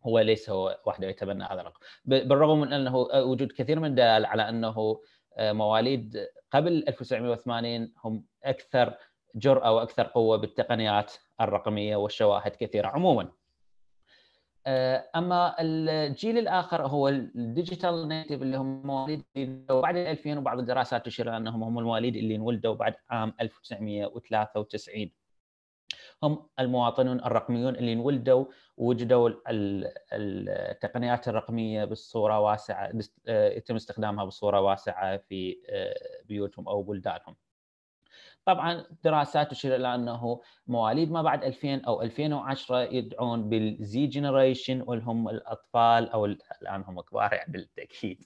هو ليس هو وحده يتبنى هذا الرقم بالرغم من انه آه، وجود كثير من الدلائل على انه آه، مواليد قبل 1980 هم اكثر جرأه واكثر قوه بالتقنيات الرقميه والشواهد كثيره عموما. آه، اما الجيل الاخر هو الديجيتال نيتيف اللي هم مواليد بعد 2000 وبعض الدراسات تشير انهم هم المواليد اللي انولدوا بعد عام 1993. هم المواطنون الرقميون اللي انولدوا ووجدوا التقنيات الرقميه بالصوره واسعه آه، يتم استخدامها بصوره واسعه في آه، بيوتهم او بلدانهم. طبعا دراسات تشير الى انه مواليد ما بعد 2000 او 2010 يدعون بالزي جنريشن والهم الاطفال او الان هم كبار يعني بالتاكيد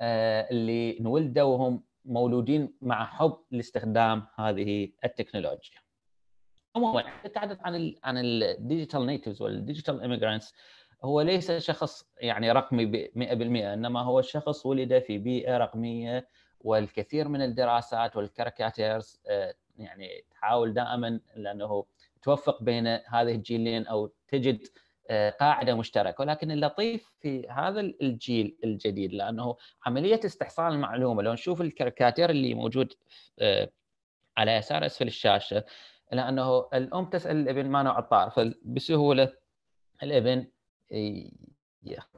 آه، اللي انولدوا وهم مولودين مع حب لاستخدام هذه التكنولوجيا. عموما نتحدث عن الـ عن الديجيتال نيتيفز والديجيتال ايميجرانتس هو ليس شخص يعني رقمي 100% انما هو شخص ولد في بيئه رقميه والكثير من الدراسات والكاريكاتيرز آه، يعني تحاول دائما لانه توفق بين هذه الجيلين او تجد آه، قاعده مشتركه ولكن اللطيف في هذا الجيل الجديد لانه عمليه استحصال المعلومه لو نشوف الكاريكاتير اللي موجود آه، على يسار اسفل الشاشه لانه الام تسال الابن ما نوع الطائر فبسهوله الابن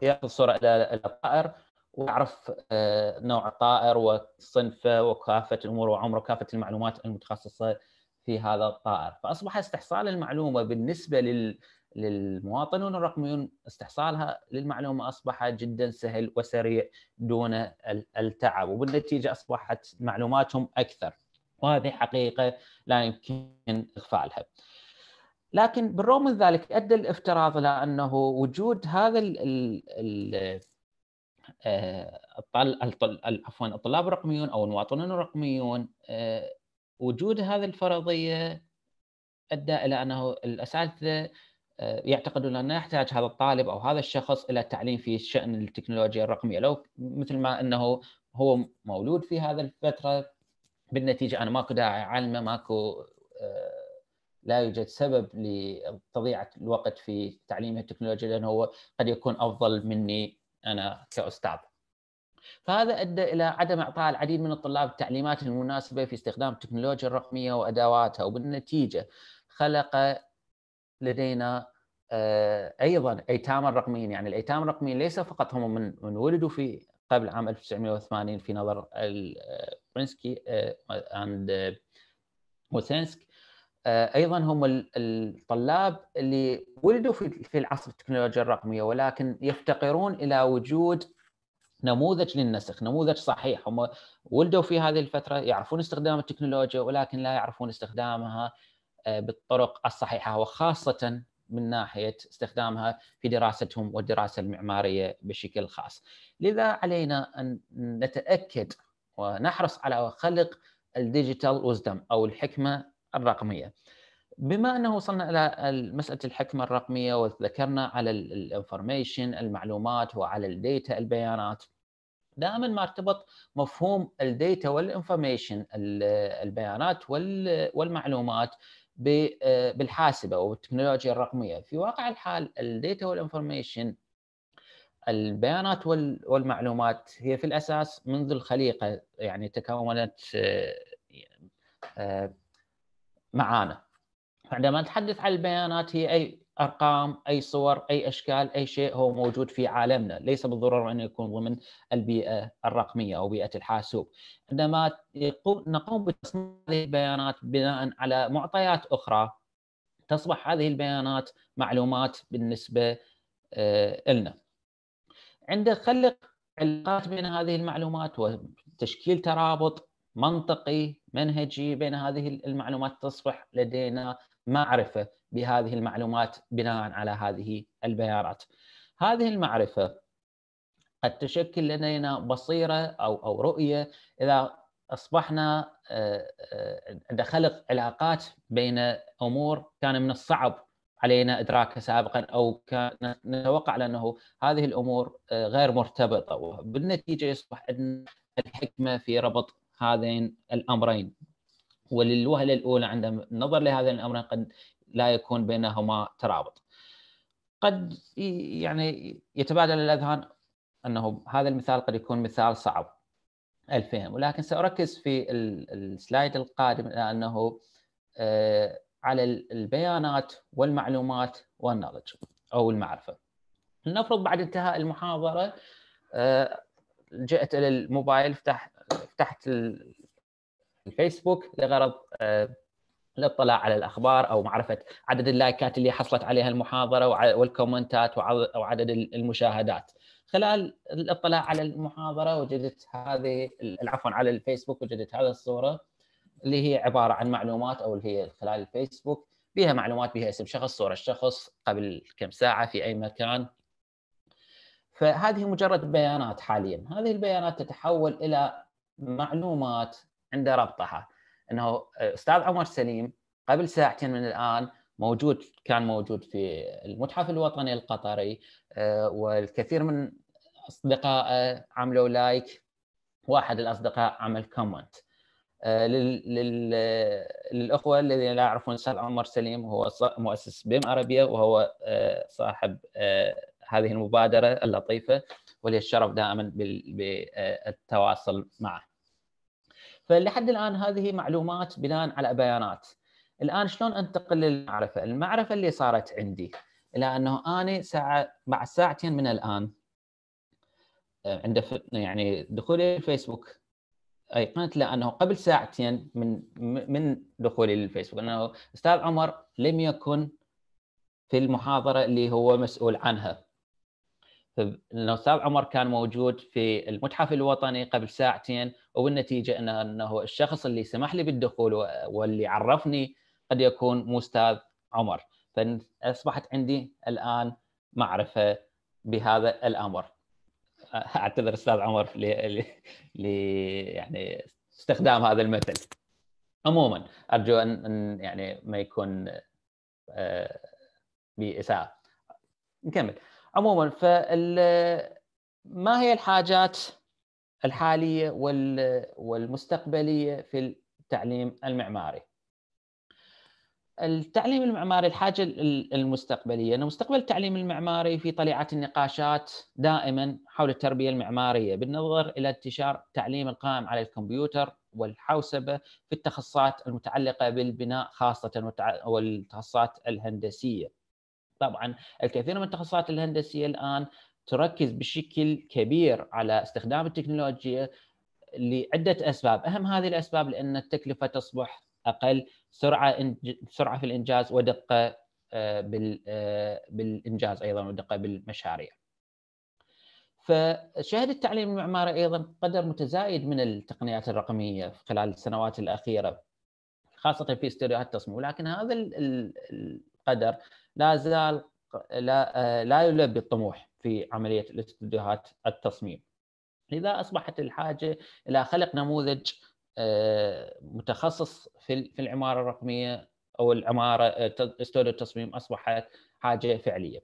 ياخذ صوره الى الطائر ويعرف آه، نوع الطائر وصنفه وكافه الامور وعمره وكافه المعلومات المتخصصه في هذا الطائر فاصبح استحصال المعلومه بالنسبه لل للمواطنون الرقميون استحصالها للمعلومه اصبح جدا سهل وسريع دون التعب وبالنتيجه اصبحت معلوماتهم اكثر. وهذه حقيقه لا يمكن اغفالها. لكن بالرغم من ذلك ادى الافتراض الى انه وجود هذا ال ال آه، عفوا الطلاب الرقميون او المواطنون الرقميون آه، وجود هذه الفرضيه ادى الى انه الاساتذه آه، يعتقدون انه يحتاج هذا الطالب او هذا الشخص الى التعليم في شان التكنولوجيا الرقميه لو مثل ما انه هو مولود في هذه الفتره بالنتيجه انا ماكو داعي اعلمه ماكو آه، لا يوجد سبب لتضيعة الوقت في تعليم التكنولوجيا لأنه هو قد يكون أفضل مني أنا كأستاذ فهذا أدى إلى عدم إعطاء العديد من الطلاب التعليمات المناسبة في استخدام التكنولوجيا الرقمية وأدواتها وبالنتيجة خلق لدينا آه، أيضا أيتاما الرقميين يعني الأيتام الرقميين ليس فقط هم من, من ولدوا في قبل عام 1980 في نظر آه، برينسكي عند آه، موسينسك آه، آه، ايضا هم الطلاب اللي ولدوا في العصر التكنولوجيا الرقميه ولكن يفتقرون الى وجود نموذج للنسخ نموذج صحيح هم ولدوا في هذه الفتره يعرفون استخدام التكنولوجيا ولكن لا يعرفون استخدامها بالطرق الصحيحه وخاصه من ناحيه استخدامها في دراستهم والدراسه المعماريه بشكل خاص. لذا علينا ان نتاكد ونحرص على خلق الديجيتال وزدم او الحكمه الرقميه. بما انه وصلنا الى مساله الحكمه الرقميه وذكرنا على الانفورميشن المعلومات وعلى الديتا البيانات دائما ما ارتبط مفهوم الديتا والانفورميشن البيانات والمعلومات بالحاسبه والتكنولوجيا الرقميه في واقع الحال الديتا والانفورميشن البيانات والمعلومات هي في الاساس منذ الخليقه يعني تكونت آه، آه، معانا عندما نتحدث عن البيانات هي اي ارقام اي صور اي اشكال اي شيء هو موجود في عالمنا ليس بالضروره ان يكون ضمن البيئه الرقميه او بيئه الحاسوب عندما نقوم بتصنيع هذه البيانات بناء على معطيات اخرى تصبح هذه البيانات معلومات بالنسبه آه، لنا عند خلق علاقات بين هذه المعلومات وتشكيل ترابط منطقي منهجي بين هذه المعلومات تصبح لدينا معرفه بهذه المعلومات بناء على هذه البيانات. هذه المعرفه قد تشكل لدينا بصيره او او رؤيه اذا اصبحنا آه، آه، عند خلق علاقات بين امور كان من الصعب علينا ادراكها سابقا او كان نتوقع لانه هذه الامور آه، غير مرتبطه وبالنتيجه يصبح عندنا الحكمه في ربط هذين الامرين وللوهله الاولى عند النظر لهذين الامرين قد لا يكون بينهما ترابط. قد يعني يتبادل الاذهان انه هذا المثال قد يكون مثال صعب الفهم ولكن ساركز في السلايد القادم لانه على البيانات والمعلومات والنولج او المعرفه. لنفرض بعد انتهاء المحاضره آه، جئت الى الموبايل فتحت الفيسبوك لغرض آه، الاطلاع على الاخبار او معرفه عدد اللايكات اللي حصلت عليها المحاضره والكومنتات وعدد المشاهدات. خلال الاطلاع على المحاضره وجدت هذه عفوا على الفيسبوك وجدت هذه الصوره اللي هي عباره عن معلومات او اللي هي خلال الفيسبوك بها معلومات بها اسم شخص صوره الشخص قبل كم ساعه في اي مكان فهذه مجرد بيانات حاليا هذه البيانات تتحول الى معلومات عنده ربطها انه استاذ عمر سليم قبل ساعتين من الان موجود كان موجود في المتحف الوطني القطري آه، والكثير من اصدقائه عملوا لايك واحد الاصدقاء عمل كومنت آه، للاخوه الذين لا يعرفون سال عمر سليم هو مؤسس بيم عربيه وهو آه، صاحب آه، هذه المبادره اللطيفه ولي الشرف دائما بالتواصل معه. فلحد الان هذه معلومات بناء على بيانات. الان شلون انتقل للمعرفه؟ المعرفه اللي صارت عندي الى انه انا ساعه بعد ساعتين من الان عند يعني دخولي الفيسبوك ايقنت له انه قبل ساعتين من من دخولي للفيسبوك انه استاذ عمر لم يكن في المحاضره اللي هو مسؤول عنها. الاستاذ عمر كان موجود في المتحف الوطني قبل ساعتين وبالنتيجه انه, أنه الشخص اللي سمح لي بالدخول واللي عرفني قد يكون مو استاذ عمر فاصبحت عندي الان معرفه بهذا الامر. اعتذر استاذ عمر ل يعني استخدام هذا المثل عموما ارجو ان يعني ما يكون آه، باساءه نكمل عموما فال ما هي الحاجات الحاليه والمستقبليه في التعليم المعماري التعليم المعماري الحاجه المستقبليه ان مستقبل التعليم المعماري في طليعه النقاشات دائما حول التربيه المعماريه بالنظر الى انتشار التعليم القائم على الكمبيوتر والحوسبه في التخصصات المتعلقه بالبناء خاصه والتخصصات الهندسيه. طبعا الكثير من التخصصات الهندسيه الان تركز بشكل كبير على استخدام التكنولوجيا لعده اسباب، اهم هذه الاسباب لان التكلفه تصبح اقل سرعه سرعه في الانجاز ودقه آه، آه، بالانجاز ايضا ودقه بالمشاريع. فشهد التعليم المعماري ايضا قدر متزايد من التقنيات الرقميه خلال السنوات الاخيره خاصه في استوديوهات التصميم ولكن هذا القدر لا زال لا آه، لا يلبي الطموح في عمليه الاستوديوهات التصميم. لذا اصبحت الحاجه الى خلق نموذج متخصص في في العماره الرقميه او العماره استوديو التصميم اصبحت حاجه فعليه.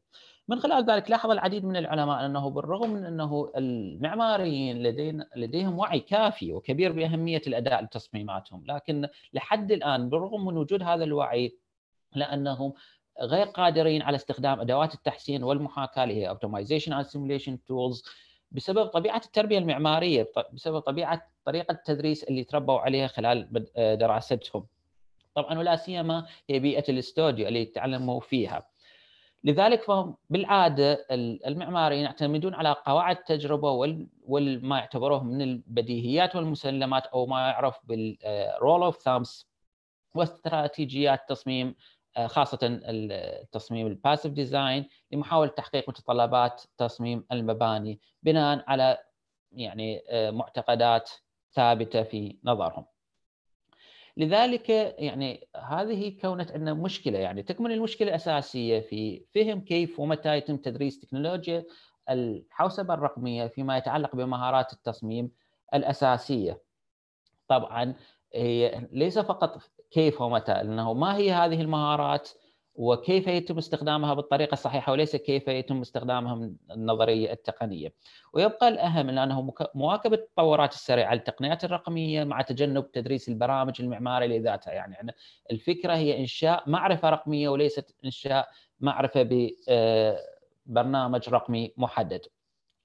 من خلال ذلك لاحظ العديد من العلماء انه بالرغم من انه المعماريين لدينا لديهم وعي كافي وكبير باهميه الاداء لتصميماتهم، لكن لحد الان بالرغم من وجود هذا الوعي لانهم غير قادرين على استخدام ادوات التحسين والمحاكاه اللي هي اوبتمايزيشن اند سيموليشن تولز بسبب طبيعه التربيه المعماريه بسبب طبيعه طريقه التدريس اللي تربوا عليها خلال آه، دراستهم طبعا ولا سيما هي بيئه الاستوديو اللي تعلموا فيها لذلك فهم بالعاده المعماريين يعتمدون على قواعد التجربه والما يعتبروه من البديهيات والمسلمات او ما يعرف بالرول اوف ثامس واستراتيجيات تصميم آه، خاصة التصميم الباسف ديزاين لمحاولة تحقيق متطلبات تصميم المباني بناء على يعني آه، معتقدات ثابتة في نظرهم. لذلك يعني هذه كونت عندنا مشكلة يعني تكمن المشكلة الأساسية في فهم كيف ومتى يتم تدريس تكنولوجيا الحوسبة الرقمية فيما يتعلق بمهارات التصميم الأساسية. طبعا هي ليس فقط كيف ومتى لانه ما هي هذه المهارات وكيف يتم استخدامها بالطريقه الصحيحه وليس كيف يتم استخدامها من النظريه التقنيه ويبقى الاهم انه مواكبه التطورات السريعه للتقنيات الرقميه مع تجنب تدريس البرامج المعماريه لذاتها يعني الفكره هي انشاء معرفه رقميه وليست انشاء معرفه ببرنامج آه، رقمي محدد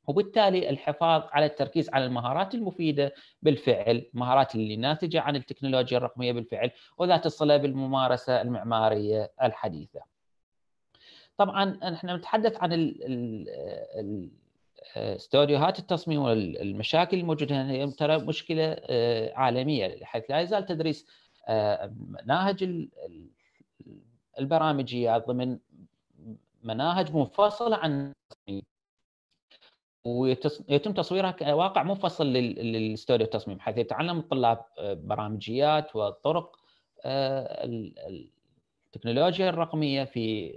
وبالتالي الحفاظ على التركيز على المهارات المفيده بالفعل، المهارات اللي ناتجه عن التكنولوجيا الرقميه بالفعل وذات الصله بالممارسه المعماريه الحديثه. طبعا نحن نتحدث عن استوديوهات التصميم والمشاكل الموجوده هنا ترى مشكله آه، عالميه حيث لا يزال تدريس آه، مناهج البرامجيات ضمن مناهج منفصله عن التصميم ويتم تصويرها كواقع منفصل للاستوديو التصميم حيث يتعلم الطلاب آه، برامجيات وطرق آه، التكنولوجيا الرقميه في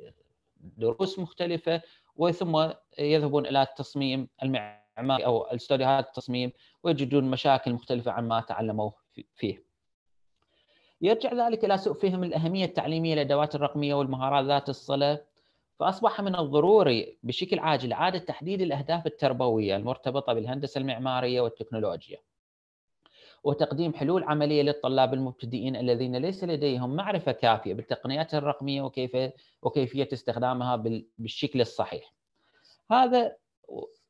دروس مختلفه وثم يذهبون الى التصميم المعماري او الاستوديوهات التصميم ويجدون مشاكل مختلفه عن ما تعلموا فيه. يرجع ذلك الى سوء فهم الاهميه التعليميه للادوات الرقميه والمهارات ذات الصله فأصبح من الضروري بشكل عاجل إعادة تحديد الأهداف التربوية المرتبطة بالهندسة المعمارية والتكنولوجيا وتقديم حلول عملية للطلاب المبتدئين الذين ليس لديهم معرفة كافية بالتقنيات الرقمية وكيف وكيفية استخدامها بالشكل الصحيح هذا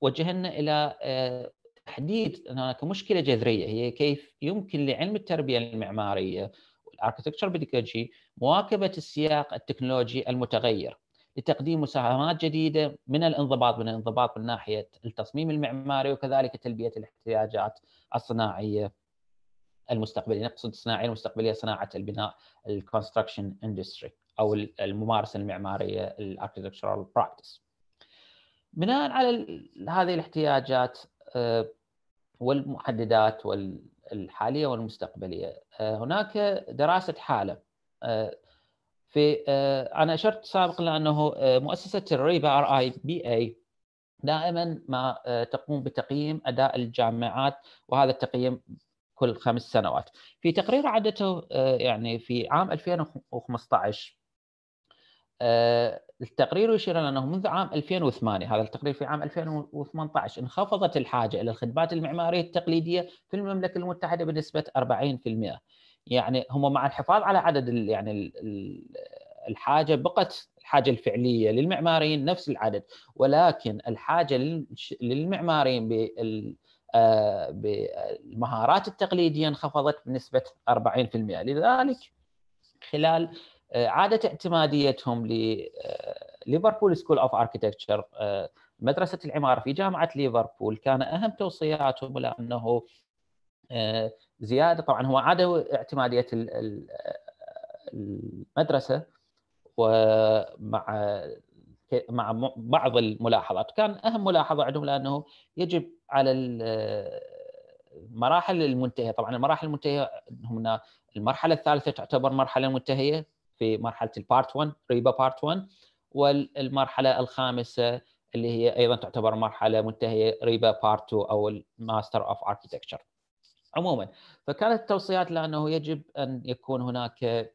وجهنا إلى آه، تحديد هناك مشكلة جذرية هي كيف يمكن لعلم التربية المعمارية والاركتكتشر بيديكولوجي مواكبة السياق التكنولوجي المتغير لتقديم مساهمات جديده من الانضباط من الانضباط من ناحيه التصميم المعماري وكذلك تلبيه الاحتياجات الصناعيه المستقبليه نقصد الصناعيه المستقبليه صناعه البناء الكونستراكشن اندستري او الممارسه المعماريه الاركتكتشرال براكتس بناء على هذه الاحتياجات آه، والمحددات والحاليه والمستقبليه آه، هناك دراسه حاله آه، في آه، انا اشرت سابقا انه آه، مؤسسه الريبا ار اي بي اي دائما ما آه، تقوم بتقييم اداء الجامعات وهذا التقييم كل خمس سنوات في تقرير عدته يعني في عام 2015 التقرير يشير الى انه منذ عام 2008 هذا التقرير في عام 2018 انخفضت الحاجه الى الخدمات المعماريه التقليديه في المملكه المتحده بنسبه 40% يعني هم مع الحفاظ على عدد يعني الحاجه بقت الحاجه الفعليه للمعماريين نفس العدد ولكن الحاجه للمعماريين بالمهارات آه، التقليديه انخفضت بنسبه 40% لذلك خلال آه، عاده اعتماديتهم ليفربول سكول اوف اركيتكتشر مدرسه العماره في جامعه ليفربول كان اهم توصياتهم لأنه زياده طبعا هو عاده اعتماديه المدرسه ومع مع بعض الملاحظات كان اهم ملاحظه عندهم لانه يجب على المراحل المنتهيه طبعا المراحل المنتهيه هنا المرحله الثالثه تعتبر مرحله منتهيه في مرحله البارت 1 ريبا بارت 1 والمرحله الخامسه اللي هي ايضا تعتبر مرحله منتهيه ريبا بارت 2 او الماستر اوف اركتكتشر عموما فكانت التوصيات لانه يجب ان يكون هناك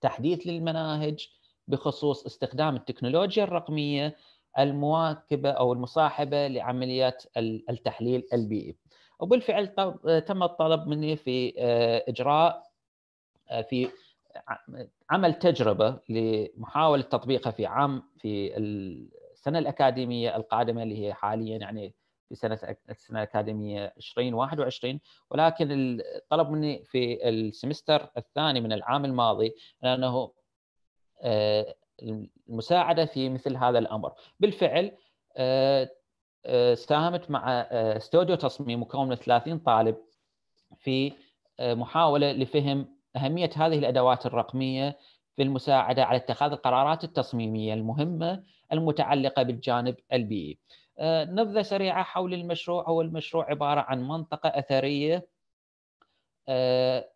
تحديث للمناهج بخصوص استخدام التكنولوجيا الرقميه المواكبه او المصاحبه لعمليات التحليل البيئي. وبالفعل تم الطلب مني في آه، اجراء آه، في عمل تجربه لمحاوله تطبيقها في عام في السنه الاكاديميه القادمه اللي هي حاليا يعني في سنه السنه الاكاديميه 2021 ولكن طلب مني في السمستر الثاني من العام الماضي انه آه، المساعده في مثل هذا الامر بالفعل آه، آه، ساهمت مع استوديو تصميم مكون من 30 طالب في محاوله لفهم اهميه هذه الادوات الرقميه في المساعده على اتخاذ القرارات التصميميه المهمه المتعلقه بالجانب البيئي. آه، نبذة سريعة حول المشروع هو المشروع عبارة عن منطقة أثرية آه،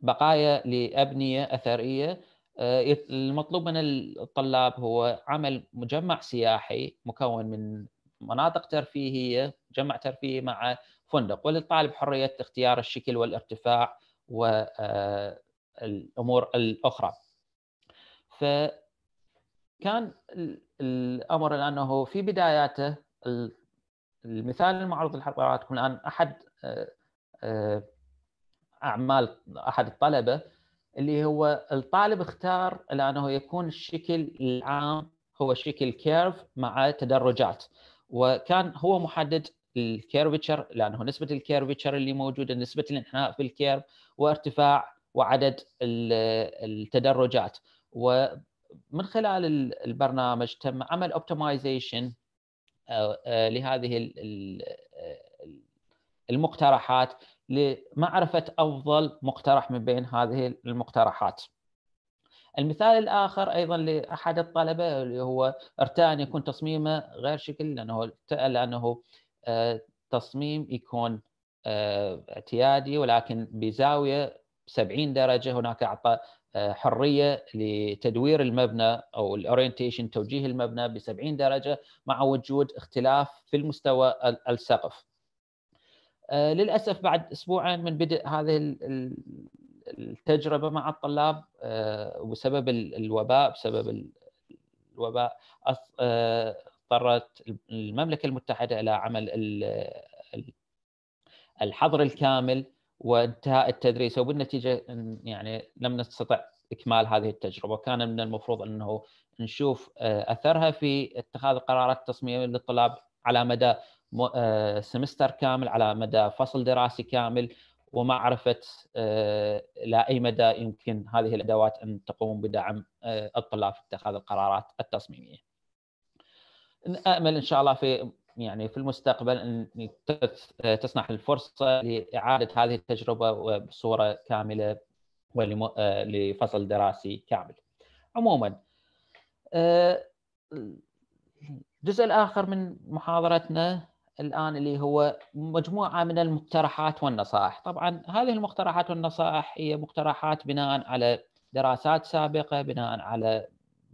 بقايا لأبنية أثرية آه، المطلوب من الطلاب هو عمل مجمع سياحي مكون من مناطق ترفيهية مجمع ترفيهي مع فندق وللطالب حرية اختيار الشكل والارتفاع والأمور الأخرى فكان الأمر أنه في بداياته المثال المعروض لحضراتكم الان احد آه، آه، اعمال احد الطلبه اللي هو الطالب اختار لانه يكون الشكل العام هو شكل كيرف مع تدرجات وكان هو محدد الكيرفتشر لانه نسبه الكيرفتشر اللي موجوده نسبه الانحناء في الكيرف وارتفاع وعدد التدرجات ومن خلال البرنامج تم عمل اوبتمايزيشن آه، لهذه آه، المقترحات لمعرفة أفضل مقترح من بين هذه المقترحات المثال الآخر أيضا لأحد الطلبة اللي هو ارتأى أن يكون تصميمه غير شكل لأنه لأنه آه، تصميم يكون اعتيادي ولكن بزاوية 70 درجة هناك أعطى آه، حريه لتدوير المبنى او الاورينتيشن توجيه المبنى ب 70 درجه مع وجود اختلاف في المستوى السقف. آه، للاسف بعد اسبوعين من بدء هذه التجربه مع الطلاب آه، بسبب الوباء بسبب الوباء اضطرت المملكه المتحده الى عمل الحظر الكامل وانتهاء التدريس وبالنتيجه يعني لم نستطع اكمال هذه التجربه كان من المفروض انه نشوف آه، اثرها في اتخاذ قرارات تصميميه للطلاب على مدى آه، سمستر كامل على مدى فصل دراسي كامل ومعرفه آه، الى اي مدى يمكن هذه الادوات ان تقوم بدعم الطلاب في اتخاذ القرارات التصميميه. نامل ان شاء الله في يعني في المستقبل ان تصنع الفرصه لاعاده هذه التجربه بصوره كامله ولفصل دراسي كامل. عموما الجزء آه، الاخر من محاضرتنا الان اللي هو مجموعه من المقترحات والنصائح، طبعا هذه المقترحات والنصائح هي مقترحات بناء على دراسات سابقه، بناء على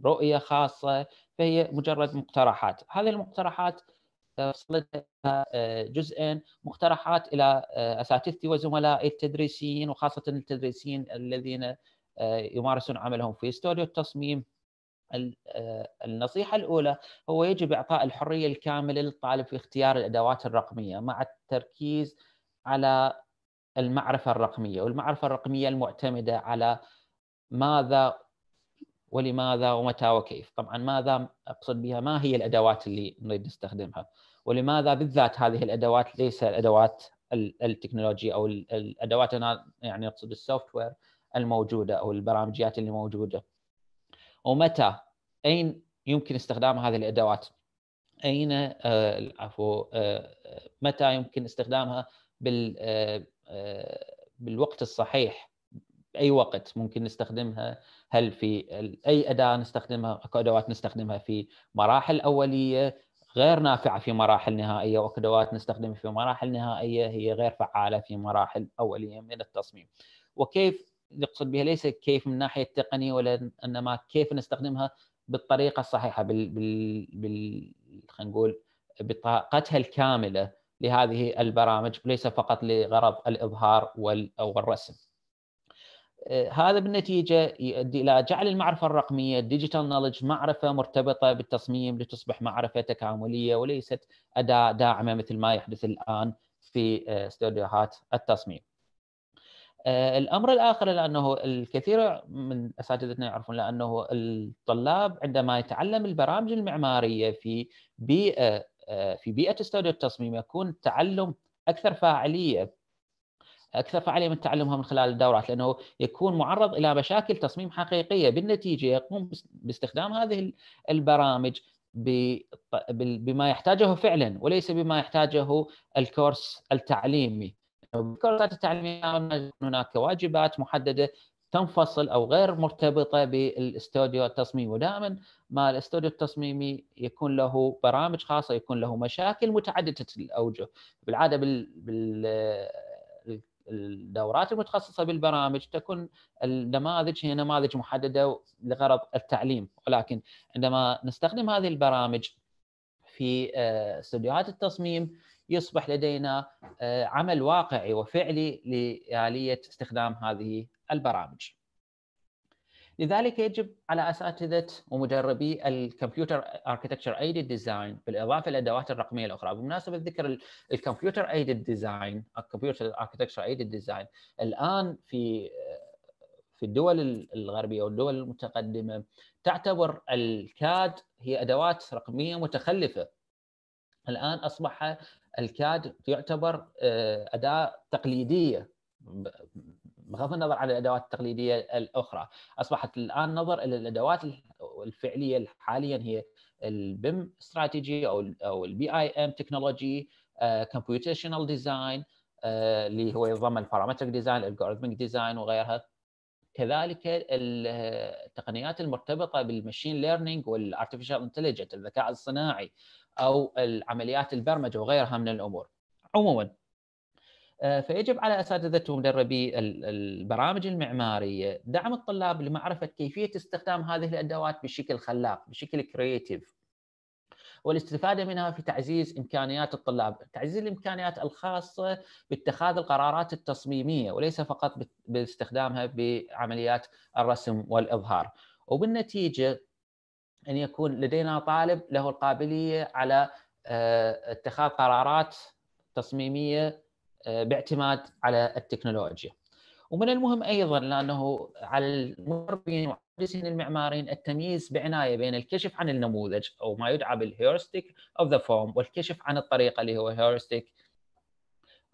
رؤيه خاصه، فهي مجرد مقترحات، هذه المقترحات فصلت آه، جزئين مقترحات الى آه، اساتذتي وزملائي التدريسيين وخاصه التدريسيين الذين آه، يمارسون عملهم في استوديو التصميم النصيحة الأولى هو يجب إعطاء الحرية الكاملة للطالب في اختيار الأدوات الرقمية مع التركيز على المعرفة الرقمية والمعرفة الرقمية المعتمدة على ماذا ولماذا ومتى وكيف طبعا ماذا أقصد بها ما هي الأدوات اللي نريد نستخدمها ولماذا بالذات هذه الادوات ليس الادوات التكنولوجيا او الادوات انا يعني اقصد السوفت وير الموجوده او البرامجيات اللي موجوده ومتى اين يمكن استخدام هذه الادوات اين آه، عفوا آه، آه، متى يمكن استخدامها بال بالوقت الصحيح باي وقت ممكن نستخدمها هل في اي اداه نستخدمها اكو ادوات نستخدمها في مراحل اوليه غير نافعه في مراحل نهائيه وكدوات نستخدمها في مراحل نهائيه هي غير فعاله في مراحل اوليه من التصميم. وكيف نقصد بها ليس كيف من ناحيه تقنيه ولا انما كيف نستخدمها بالطريقه الصحيحه بال بال, بال... خلينا نقول بطاقتها الكامله لهذه البرامج وليس فقط لغرض الإظهار وال... او الرسم. آه، هذا بالنتيجه يؤدي الى جعل المعرفه الرقميه الديجيتال نولج معرفه مرتبطه بالتصميم لتصبح معرفه تكامليه وليست اداه داعمه مثل ما يحدث الان في آه، استوديوهات التصميم. آه، الامر الاخر لانه الكثير من اساتذتنا يعرفون لانه الطلاب عندما يتعلم البرامج المعماريه في بيئه في بيئه استوديو التصميم يكون تعلم اكثر فاعليه اكثر فعاليه من تعلمها من خلال الدورات لانه يكون معرض الى مشاكل تصميم حقيقيه بالنتيجه يقوم باستخدام هذه البرامج بما يحتاجه فعلا وليس بما يحتاجه الكورس التعليمي الكورسات التعليميه هناك واجبات محدده تنفصل او غير مرتبطه بالاستوديو التصميمي ودائما ما الاستوديو التصميمي يكون له برامج خاصه يكون له مشاكل متعدده الاوجه بالعاده بال... بال... الدورات المتخصصه بالبرامج تكون النماذج هي نماذج محدده لغرض التعليم ولكن عندما نستخدم هذه البرامج في آه، استوديوهات التصميم يصبح لدينا آه، عمل واقعي وفعلي لآلية استخدام هذه البرامج لذلك يجب على اساتذه ومدربي الكمبيوتر اركتكتشر ايدد ديزاين بالاضافه للادوات الرقميه الاخرى بمناسبه ذكر الكمبيوتر ايدد ديزاين الكمبيوتر اركتكتشر ايدد ديزاين الان في في الدول الغربيه والدول المتقدمه تعتبر الكاد هي ادوات رقميه متخلفه الان اصبح الكاد يعتبر آه، اداه تقليديه بغض النظر عن الادوات التقليديه الاخرى اصبحت الان نظر الى الادوات الفعليه حاليا هي البيم استراتيجي او او البي اي ام تكنولوجي كمبيوتيشنال ديزاين اللي هو يتضمن البارامتريك ديزاين الالجوريثمك ديزاين وغيرها كذلك التقنيات المرتبطه بالماشين ليرنينج والارتفيشال انتليجنت الذكاء الصناعي او العمليات البرمجه وغيرها من الامور عموما آه، فيجب على اساتذه ومدربي البرامج المعماريه دعم الطلاب لمعرفه كيفيه استخدام هذه الادوات بشكل خلاق بشكل كرييتيف والاستفاده منها في تعزيز امكانيات الطلاب، تعزيز الامكانيات الخاصه باتخاذ القرارات التصميميه وليس فقط باستخدامها بعمليات الرسم والاظهار، وبالنتيجه ان يكون لدينا طالب له القابليه على آه، اتخاذ قرارات تصميميه آه، باعتماد على التكنولوجيا ومن المهم ايضا لانه على المربين والمهندسين المعماريين التمييز بعنايه بين الكشف عن النموذج او ما يدعى بالهيورستيك اوف ذا فورم والكشف عن الطريقه اللي هو هيورستيك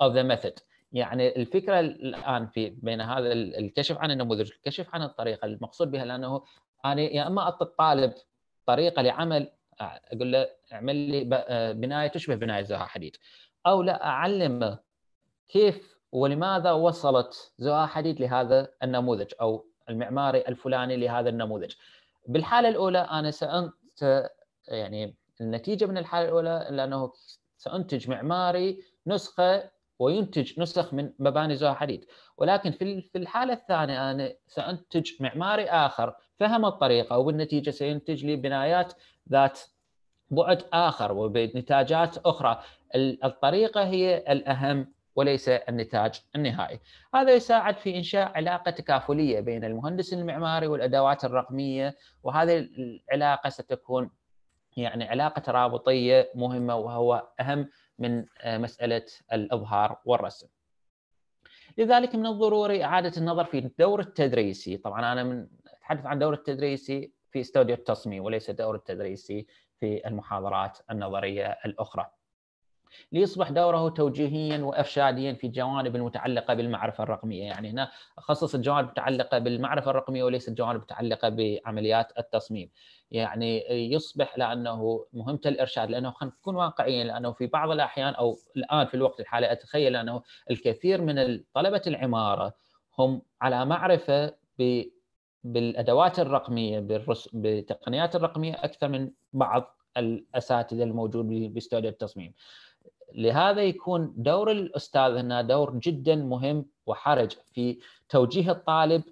اوف ذا ميثود يعني الفكره الان في بين هذا الكشف عن النموذج والكشف عن الطريقه المقصود بها لانه انا يا اما اعطي الطالب طريقه لعمل اقول له اعمل لي آه، بنايه تشبه بنايه زها حديد او لا اعلمه كيف ولماذا وصلت زها حديد لهذا النموذج او المعماري الفلاني لهذا النموذج بالحاله الاولى انا سأنت يعني النتيجه من الحاله الاولى لانه سانتج معماري نسخه وينتج نسخ من مباني زها حديد ولكن في الحاله الثانيه انا سانتج معماري اخر فهم الطريقه وبالنتيجه سينتج لي بنايات ذات بعد اخر وبنتاجات اخرى الطريقه هي الاهم وليس النتاج النهائي. هذا يساعد في انشاء علاقه تكافليه بين المهندس المعماري والادوات الرقميه وهذه العلاقه ستكون يعني علاقه ترابطيه مهمه وهو اهم من آه، مساله الاظهار والرسم. لذلك من الضروري اعاده النظر في الدور التدريسي، طبعا انا من اتحدث عن الدور التدريسي في استوديو التصميم وليس دور التدريسي في المحاضرات النظريه الاخرى. ليصبح دوره توجيهيا وافشاديا في الجوانب المتعلقه بالمعرفه الرقميه، يعني هنا اخصص الجوانب المتعلقه بالمعرفه الرقميه وليس الجوانب المتعلقه بعمليات التصميم. يعني يصبح لانه مهمه الارشاد لانه خلينا نكون واقعيين لانه في بعض الاحيان او الان في الوقت الحالي اتخيل انه الكثير من طلبه العماره هم على معرفه ب بالادوات الرقميه بالرس... بالتقنيات الرقميه اكثر من بعض الاساتذه الموجود باستوديو التصميم. لهذا يكون دور الاستاذ هنا دور جدا مهم وحرج في توجيه الطالب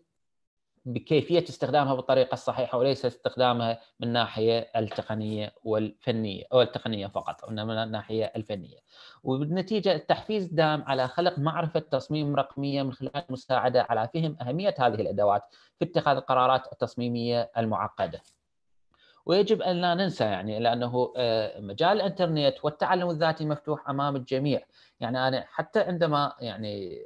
بكيفيه استخدامها بالطريقه الصحيحه وليس استخدامها من الناحيه التقنيه والفنيه او التقنيه فقط وانما من الناحيه الفنيه. وبالنتيجه التحفيز دام على خلق معرفه تصميم رقميه من خلال المساعده على فهم اهميه هذه الادوات في اتخاذ القرارات التصميميه المعقده. ويجب ان لا ننسى يعني لانه آه، مجال الانترنت والتعلم الذاتي مفتوح امام الجميع يعني انا حتى عندما يعني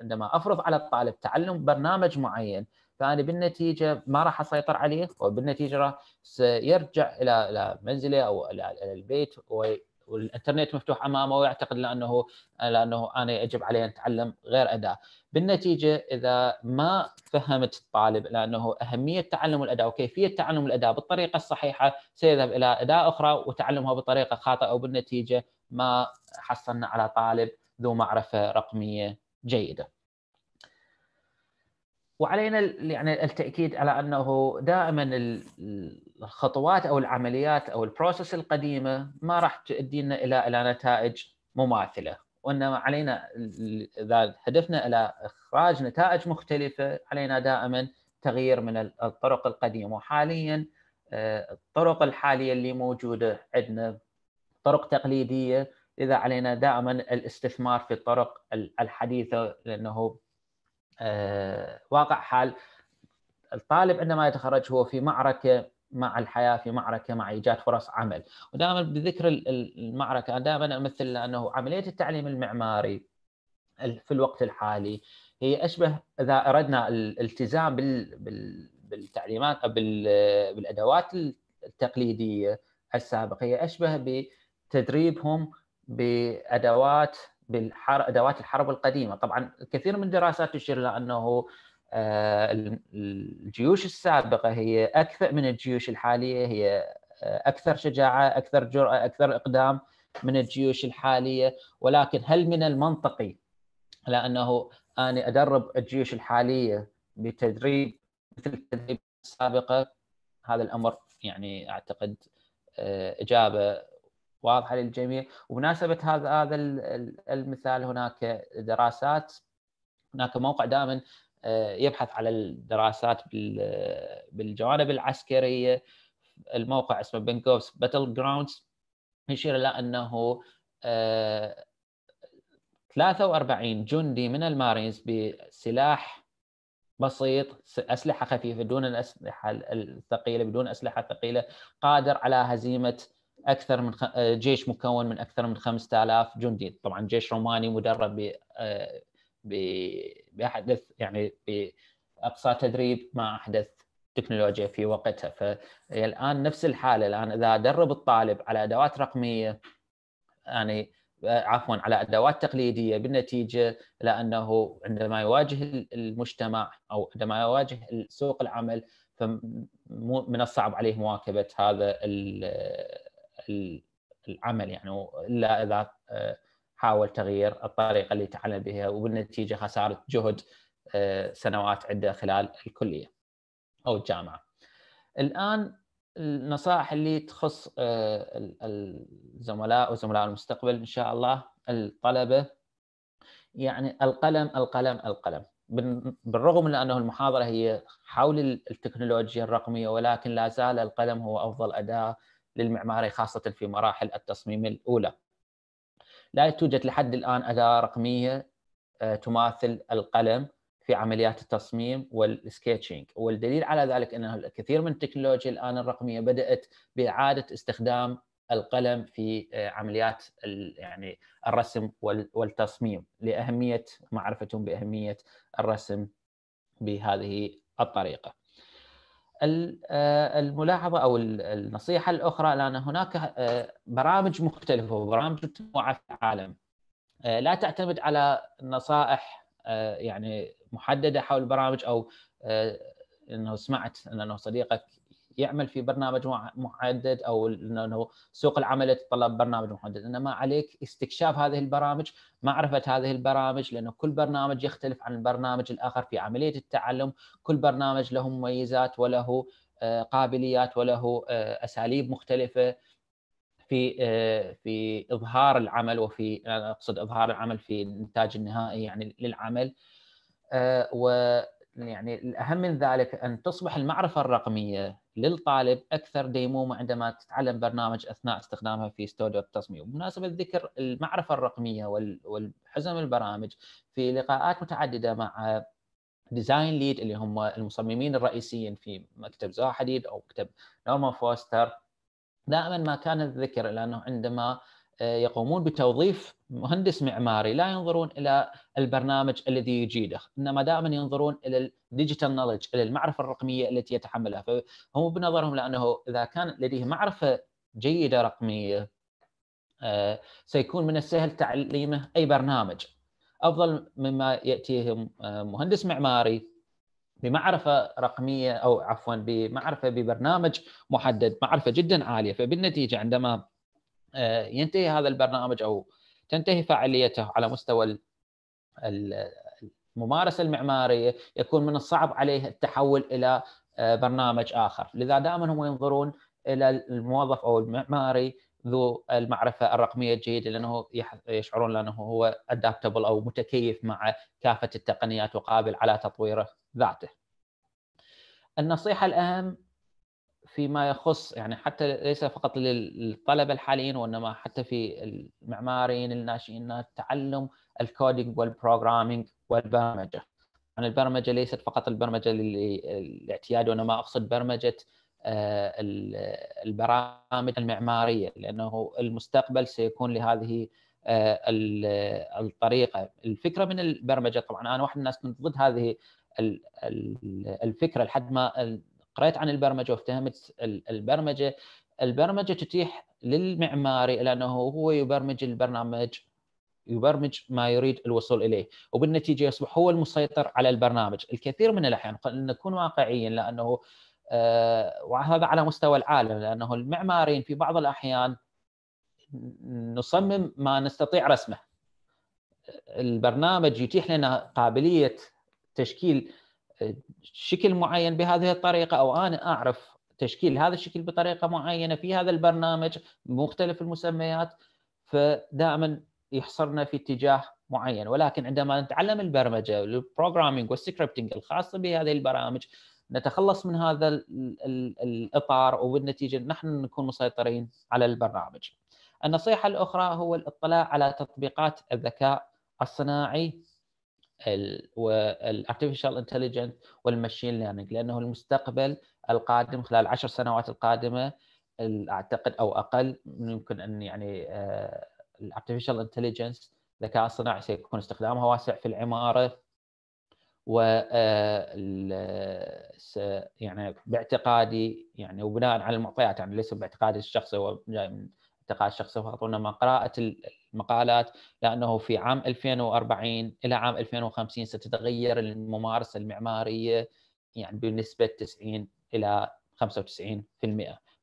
عندما افرض على الطالب تعلم برنامج معين فانا بالنتيجه ما راح اسيطر عليه وبالنتيجه راح سيرجع الى الى منزله او الى البيت والانترنت مفتوح امامه ويعتقد لانه لانه انا يجب علي ان اتعلم غير اداه، بالنتيجه اذا ما فهمت الطالب لانه اهميه تعلم الاداه وكيفيه تعلم الاداه بالطريقه الصحيحه سيذهب الى اداه اخرى وتعلمها بطريقه خاطئه وبالنتيجه ما حصلنا على طالب ذو معرفه رقميه جيده. وعلينا يعني التاكيد على انه دائما الخطوات او العمليات او البروسس القديمه ما راح تؤدينا الى الى نتائج مماثله وانما علينا اذا هدفنا الى اخراج نتائج مختلفه علينا دائما تغيير من الطرق القديمه وحاليا آه، الطرق الحاليه اللي موجوده عندنا طرق تقليديه اذا علينا دائما الاستثمار في الطرق الحديثه لانه آه، واقع حال الطالب عندما يتخرج هو في معركه مع الحياه في معركه مع ايجاد فرص عمل، ودائما بذكر المعركه دائما امثل لانه عمليه التعليم المعماري في الوقت الحالي هي اشبه اذا اردنا الالتزام بالتعليمات بالادوات التقليديه السابقه هي اشبه بتدريبهم بادوات بالحر... ادوات الحرب القديمه، طبعا الكثير من الدراسات تشير الى انه آه، الجيوش السابقه هي اكثر من الجيوش الحاليه هي آه، اكثر شجاعه اكثر جراه اكثر اقدام من الجيوش الحاليه ولكن هل من المنطقي لانه انا ادرب الجيوش الحاليه بتدريب مثل التدريب السابقه هذا الامر يعني اعتقد آه، اجابه واضحه للجميع وبمناسبه هذا هذا المثال هناك دراسات هناك موقع دائما آه، يبحث على الدراسات بالجوانب العسكريه الموقع اسمه بنكوفس باتل جراوندز يشير الى انه 43 آه، جندي من المارينز بسلاح بسيط اسلحه خفيفه دون الاسلحه الثقيله بدون اسلحه ثقيله قادر على هزيمه اكثر من آه، جيش مكون من اكثر من 5000 جندي طبعا جيش روماني مدرب باحدث يعني باقصى تدريب مع احدث تكنولوجيا في وقتها فالان نفس الحاله الان اذا ادرب الطالب على ادوات رقميه يعني عفوا على ادوات تقليديه بالنتيجه لانه عندما يواجه المجتمع او عندما يواجه سوق العمل فمن الصعب عليه مواكبه هذا العمل يعني الا اذا آه، حاول تغيير الطريقه اللي تعلم بها وبالنتيجه خساره جهد آه، سنوات عده خلال الكليه او الجامعه. الان النصائح اللي تخص آه، الزملاء وزملاء المستقبل ان شاء الله الطلبه يعني القلم القلم القلم بالرغم من انه المحاضره هي حول التكنولوجيا الرقميه ولكن لا زال القلم هو افضل اداه للمعماري خاصه في مراحل التصميم الاولى. لا توجد لحد الان اداه رقميه آه، تماثل القلم في عمليات التصميم والسكتشنج والدليل على ذلك ان الكثير من التكنولوجيا الان الرقميه بدات باعاده استخدام القلم في آه، عمليات يعني الرسم والتصميم لاهميه معرفتهم باهميه الرسم بهذه الطريقه. آه، الملاحظه او النصيحه الاخرى لان هناك آه، برامج مختلفه وبرامج متنوعه في العالم آه، لا تعتمد على نصائح يعني محدده حول البرامج او انه سمعت انه صديقك يعمل في برنامج محدد او انه سوق العمل يتطلب برنامج محدد انما عليك استكشاف هذه البرامج معرفه هذه البرامج لانه كل برنامج يختلف عن البرنامج الاخر في عمليه التعلم كل برنامج له مميزات وله آه، قابليات وله آه، اساليب مختلفه في آه، في اظهار العمل وفي انا اقصد اظهار العمل في الانتاج النهائي يعني للعمل و يعني الاهم من ذلك ان تصبح المعرفه الرقميه للطالب اكثر ديمومه عندما تتعلم برنامج اثناء استخدامها في استوديو التصميم، بمناسبه ذكر المعرفه الرقميه والحزم البرامج في لقاءات متعدده مع ديزاين ليد اللي هم المصممين الرئيسيين في مكتب زها حديد او مكتب نورمان فوستر دائما ما كان الذكر لانه عندما آه، يقومون بتوظيف مهندس معماري لا ينظرون الى البرنامج الذي يجيده انما دائما ينظرون الى الديجيتال نولج الى المعرفه الرقميه التي يتحملها فهم بنظرهم لانه اذا كان لديه معرفه جيده رقميه آه، سيكون من السهل تعليمه اي برنامج افضل مما ياتيهم آه، مهندس معماري بمعرفه رقميه او عفوا بمعرفه ببرنامج محدد معرفه جدا عاليه فبالنتيجه عندما آه، ينتهي هذا البرنامج او تنتهي فاعليته على مستوى الممارسه المعماريه يكون من الصعب عليه التحول الى آه، برنامج اخر، لذا دائما هم ينظرون الى الموظف او المعماري ذو المعرفه الرقميه الجيده لانه يشعرون لانه هو ادابتبل او متكيف مع كافه التقنيات وقابل على تطوير ذاته. النصيحه الاهم فيما يخص يعني حتى ليس فقط للطلبه الحاليين وانما حتى في المعماريين الناشئين تعلم الكودينج والبروجرامينج والبرمجه. يعني البرمجه ليست فقط البرمجه للاعتياد وانما اقصد برمجه آه، البرامج المعماريه لانه المستقبل سيكون لهذه آه، الطريقه، الفكره من البرمجه طبعا انا واحد من الناس كنت ضد هذه الفكره لحد ما قرأت عن البرمجة وافتهمت البرمجة البرمجة تتيح للمعماري لأنه هو يبرمج البرنامج يبرمج ما يريد الوصول اليه وبالنتيجه يصبح هو المسيطر على البرنامج الكثير من الاحيان نكون واقعيين لانه آه، وهذا على مستوى العالم لانه المعماريين في بعض الاحيان نصمم ما نستطيع رسمه البرنامج يتيح لنا قابليه تشكيل شكل معين بهذه الطريقه او انا اعرف تشكيل هذا الشكل بطريقه معينه في هذا البرنامج مختلف المسميات فدائما يحصرنا في اتجاه معين ولكن عندما نتعلم البرمجه والبروجرامينج والسكريبتنج الخاصه بهذه البرامج نتخلص من هذا الاطار وبالنتيجه نحن نكون مسيطرين على البرنامج. النصيحه الاخرى هو الاطلاع على تطبيقات الذكاء الصناعي والارتفيشال انتليجنت والماشين ليرنينج لانه المستقبل القادم خلال عشر سنوات القادمه اعتقد او اقل يمكن ان يعني الارتفيشال انتليجنس الذكاء الصناعي سيكون استخدامها واسع في العماره و آه، يعني باعتقادي يعني وبناء على المعطيات يعني ليس باعتقادي الشخصي هو جاي من اعتقاد شخصي فقط وانما قراءه مقالات لانه في عام 2040 الى عام 2050 ستتغير الممارسه المعماريه يعني بنسبه 90 الى 95%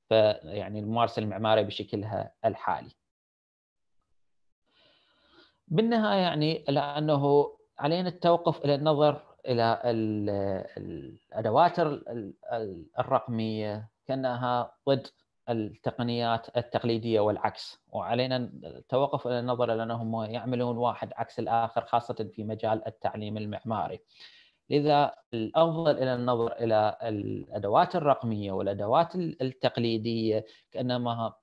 فيعني الممارسه المعماريه بشكلها الحالي. بالنهايه يعني لانه علينا التوقف الى النظر الى الادوات الرقميه كانها ضد التقنيات التقليديه والعكس وعلينا التوقف الى النظر لانهم يعملون واحد عكس الاخر خاصه في مجال التعليم المعماري. لذا الافضل الى النظر الى الادوات الرقميه والادوات التقليديه كانما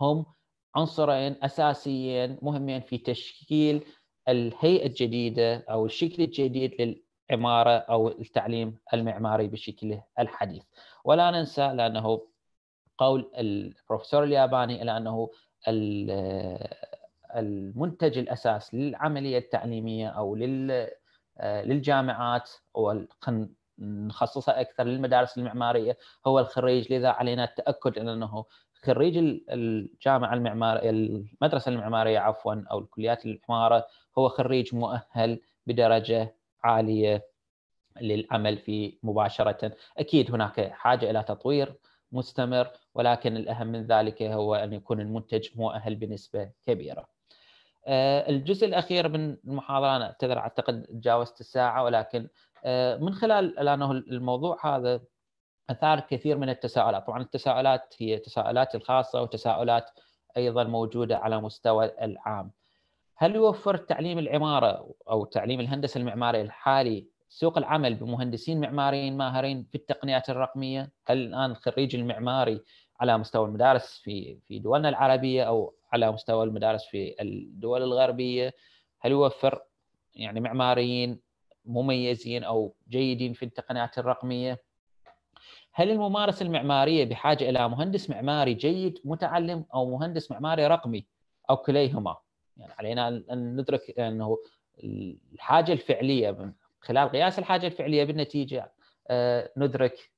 هم عنصرين اساسيين مهمين في تشكيل الهيئه الجديده او الشكل الجديد للعماره او التعليم المعماري بشكله الحديث. ولا ننسى لانه قول البروفيسور الياباني الى انه المنتج الاساس للعمليه التعليميه او آه، للجامعات نخصصها اكثر للمدارس المعماريه هو الخريج لذا علينا التاكد ان انه خريج الجامعه المعماريه المدرسه المعماريه عفوا او الكليات العماره هو خريج مؤهل بدرجه عاليه للعمل في مباشره اكيد هناك حاجه الى تطوير مستمر ولكن الأهم من ذلك هو أن يكون المنتج مؤهل بنسبة كبيرة آه، الجزء الأخير من المحاضرة أنا أعتذر أعتقد تجاوزت الساعة ولكن آه، من خلال لأنه الموضوع هذا أثار كثير من التساؤلات طبعا التساؤلات هي تساؤلات الخاصة وتساؤلات أيضا موجودة على مستوى العام هل يوفر تعليم العمارة أو تعليم الهندسة المعمارية الحالي سوق العمل بمهندسين معماريين ماهرين في التقنيات الرقميه هل الان الخريج المعماري على مستوى المدارس في في دولنا العربيه او على مستوى المدارس في الدول الغربيه هل يوفر يعني معماريين مميزين او جيدين في التقنيات الرقميه هل الممارسه المعماريه بحاجه الى مهندس معماري جيد متعلم او مهندس معماري رقمي او كليهما يعني علينا ان ندرك انه الحاجه الفعليه من خلال قياس الحاجه الفعليه بالنتيجه آه، ندرك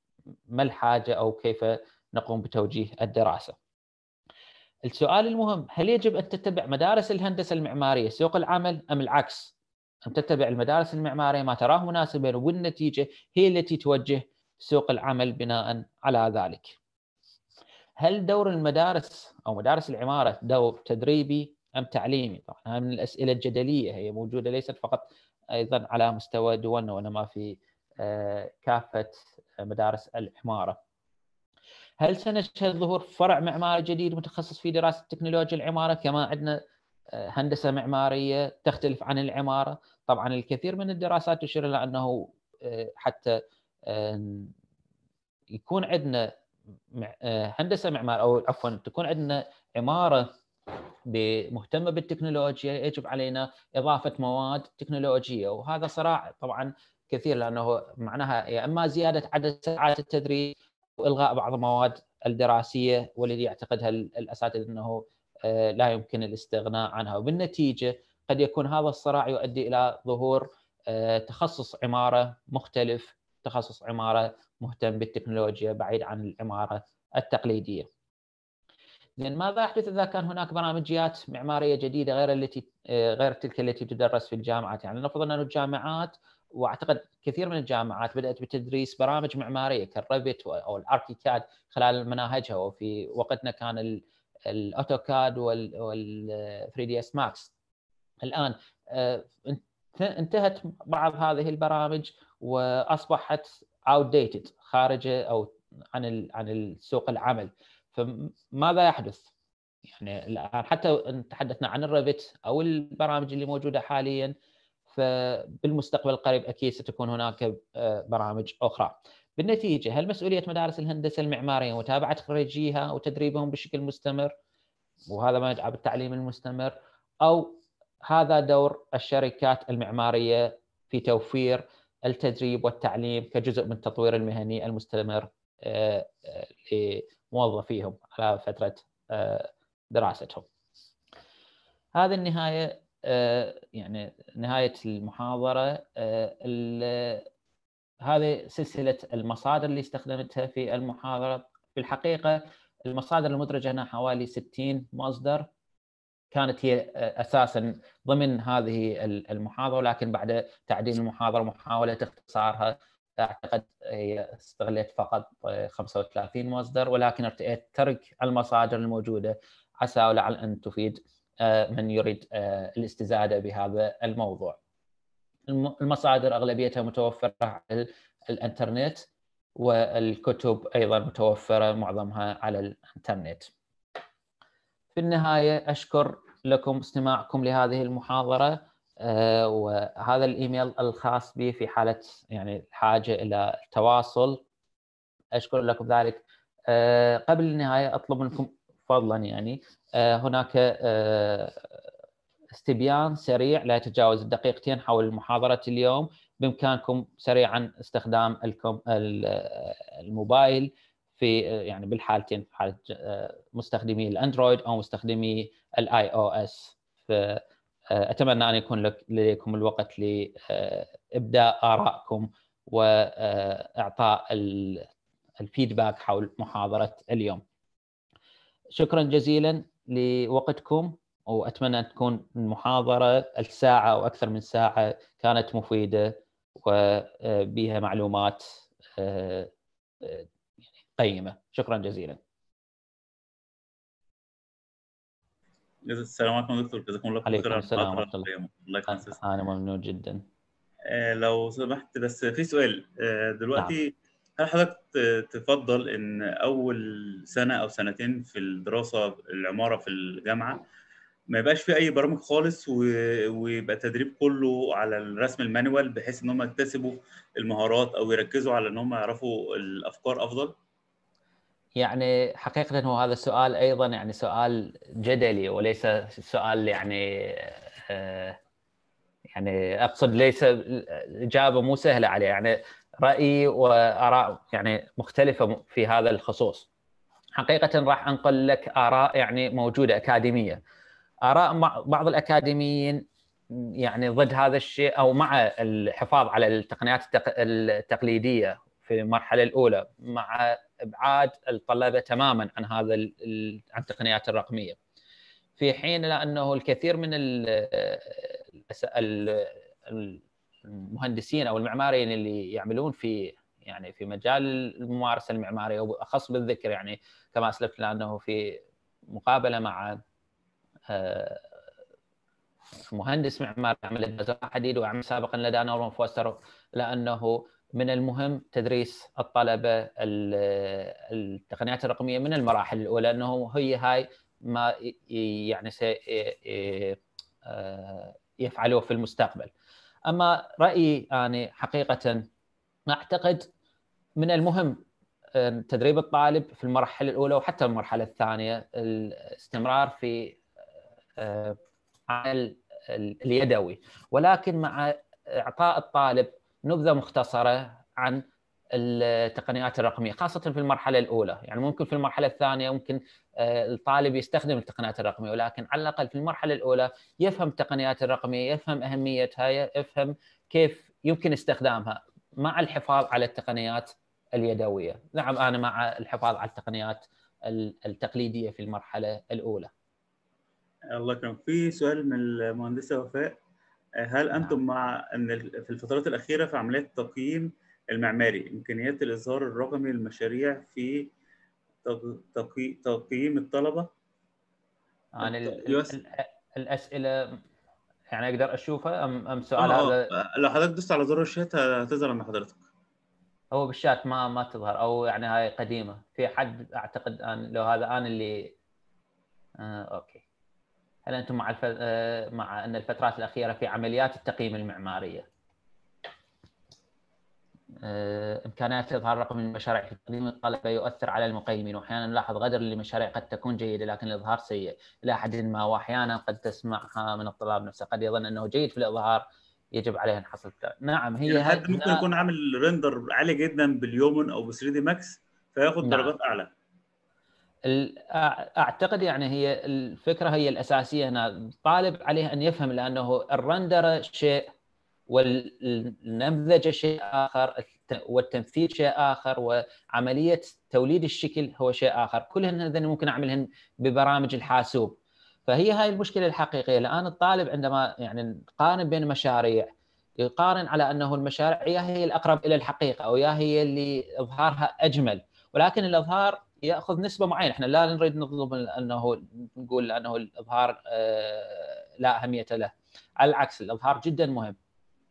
ما الحاجه او كيف نقوم بتوجيه الدراسه. السؤال المهم هل يجب ان تتبع مدارس الهندسه المعماريه سوق العمل ام العكس؟ ان تتبع المدارس المعماريه ما تراه مناسبا والنتيجه هي التي توجه سوق العمل بناء على ذلك. هل دور المدارس او مدارس العماره دور تدريبي ام تعليمي؟ طبعا من الاسئله الجدليه هي موجوده ليست فقط ايضا على مستوى دولنا وانما في آه، كافه مدارس العماره. هل سنشهد ظهور فرع معماري جديد متخصص في دراسه تكنولوجيا العماره كما عندنا آه، هندسه معماريه تختلف عن العماره؟ طبعا الكثير من الدراسات تشير الى انه آه، حتى يكون عندنا هندسه معمار او عفوا تكون عندنا عماره مهتمه بالتكنولوجيا يجب علينا اضافه مواد تكنولوجيه وهذا صراع طبعا كثير لانه معناها يا اما زياده عدد ساعات التدريس والغاء بعض المواد الدراسيه والذي يعتقدها الاساتذه انه آه، لا يمكن الاستغناء عنها وبالنتيجه قد يكون هذا الصراع يؤدي الى ظهور آه، تخصص عماره مختلف تخصص عماره مهتم بالتكنولوجيا بعيد عن العماره التقليديه. زين ماذا يحدث اذا كان هناك برامجيات معماريه جديده غير التي آه، غير تلك التي تدرس في الجامعات يعني نفرض ان الجامعات واعتقد كثير من الجامعات بدات بتدريس برامج معماريه كالريفت او الاركيكاد خلال مناهجها وفي وقتنا كان الاوتوكاد وال 3 دي اس ماكس الان آه، انتهت بعض هذه البرامج واصبحت اوت ديتد خارجه او عن عن سوق العمل فماذا يحدث؟ يعني الان حتى تحدثنا عن الريفت او البرامج اللي موجوده حاليا فبالمستقبل القريب اكيد ستكون هناك آه، برامج اخرى. بالنتيجه هل مسؤوليه مدارس الهندسه المعماريه متابعه خريجيها وتدريبهم بشكل مستمر وهذا ما يدعى بالتعليم المستمر او هذا دور الشركات المعماريه في توفير التدريب والتعليم كجزء من التطوير المهني المستمر آه، آه، موظفيهم على فتره آه، دراستهم. هذه النهايه آه، يعني نهايه المحاضره آه، هذه سلسله المصادر اللي استخدمتها في المحاضره في الحقيقه المصادر المدرجه هنا حوالي 60 مصدر كانت هي اساسا ضمن هذه المحاضره ولكن بعد تعديل المحاضره ومحاوله اختصارها اعتقد هي استغليت فقط 35 مصدر ولكن ارتئيت ترك المصادر الموجوده عسى ولعل ان تفيد آه، من يريد آه، الاستزاده بهذا الموضوع. المصادر اغلبيتها متوفره على الانترنت والكتب ايضا متوفره معظمها على الانترنت. في النهايه اشكر لكم استماعكم لهذه المحاضره آه، وهذا الايميل الخاص بي في حاله يعني الحاجه الى التواصل اشكر لكم ذلك آه، قبل النهايه اطلب منكم فضلا يعني آه، هناك استبيان سريع لا يتجاوز الدقيقتين حول محاضره اليوم بامكانكم سريعا استخدام الموبايل في يعني بالحالتين في حاله مستخدمي الاندرويد او مستخدمي الاي او اس في آه، اتمنى ان يكون لك لديكم الوقت لابداء ارائكم واعطاء الفيدباك حول محاضره اليوم. شكرا جزيلا لوقتكم واتمنى ان تكون المحاضره الساعه او اكثر من ساعه كانت مفيده وبها معلومات آه، آه، قيمه. شكرا جزيلا. السلام عليكم دكتور جزاكم الله خير عليكم السلام ورحمه الله الله يخليك انا ممنون جدا آه، لو سمحت بس في سؤال آه، دلوقتي نعم. هل حضرتك تفضل ان اول سنه او سنتين في الدراسه العماره في الجامعه ما يبقاش في اي برامج خالص ويبقى التدريب كله على الرسم المانوال بحيث ان هم يكتسبوا المهارات او يركزوا على ان هم يعرفوا الافكار افضل يعني حقيقة هو هذا السؤال أيضا يعني سؤال جدلي وليس سؤال يعني آه، يعني أقصد ليس الإجابة مو سهلة عليه يعني رأيي وآراء يعني مختلفة في هذا الخصوص حقيقة راح أنقل لك آراء يعني موجودة أكاديمية آراء بعض الأكاديميين يعني ضد هذا الشيء أو مع الحفاظ على التقنيات التقليدية في المرحلة الأولى مع ابعاد الطلبه تماما عن هذا عن التقنيات الرقميه في حين لانه انه الكثير من المهندسين او المعماريين اللي يعملون في يعني في مجال الممارسه المعماريه وباخص بالذكر يعني كما اسلفت لانه في مقابله مع آه، مهندس معماري عمل مزرعه حديد وعمل سابقا لدى نورمان فوستر لانه من المهم تدريس الطلبه التقنيات الرقميه من المراحل الاولى انه هي هاي ما يعني آه، يفعلوه في المستقبل. اما رايي اني حقيقه اعتقد من المهم تدريب الطالب في المرحله الاولى وحتى المرحله الثانيه الاستمرار في آه، عمل اليدوي ولكن مع اعطاء الطالب نبذه مختصره عن التقنيات الرقميه خاصه في المرحله الاولى يعني ممكن في المرحله الثانيه ممكن آه، الطالب يستخدم التقنيات الرقميه ولكن على الاقل في المرحله الاولى يفهم التقنيات الرقميه يفهم اهميتها يفهم كيف يمكن استخدامها مع الحفاظ على التقنيات اليدويه نعم انا مع الحفاظ على التقنيات التقليديه في المرحله الاولى الله يكرمك في سؤال من المهندسه وفاء هل نعم. انتم مع ان في الفترات الاخيره في عمليه التقييم المعماري امكانيات الاظهار الرقمي للمشاريع في تقييم الطلبه؟ عن الاسئله يعني اقدر اشوفها ام ام سؤال أه، هذا لو حضرتك دوست على زر الشات هتظهر مع حضرتك هو بالشات ما ما تظهر او يعني هاي قديمه في حد اعتقد ان لو هذا انا اللي آه اوكي هل انتم مع الف... آه، مع ان الفترات الاخيره في عمليات التقييم المعماريه آه، امكانيات اظهار رقم المشاريع في تقديم الطلبه يؤثر على المقيمين واحيانا نلاحظ غدر لمشاريع قد تكون جيده لكن الاظهار سيء الى حد ما واحيانا قد تسمعها من الطلاب نفسه قد يظن انه جيد في الاظهار يجب عليه ان حصل نعم هي حد ممكن يكون عامل ريندر عالي جدا باليومن او ب 3 دي ماكس فياخذ نعم. درجات اعلى اعتقد يعني هي الفكره هي الاساسيه هنا طالب عليه ان يفهم لانه الرندره شيء والنمذجه شيء اخر والتمثيل شيء اخر وعمليه توليد الشكل هو شيء اخر كلهن هذين ممكن اعملهن ببرامج الحاسوب فهي هاي المشكله الحقيقيه الان الطالب عندما يعني قارن بين مشاريع يقارن على انه المشاريع يا هي الاقرب الى الحقيقه او يا هي اللي اظهارها اجمل ولكن الاظهار ياخذ نسبه معينه احنا لا نريد نظلم انه نقول انه الاظهار آه، لا اهميه له على العكس الاظهار جدا مهم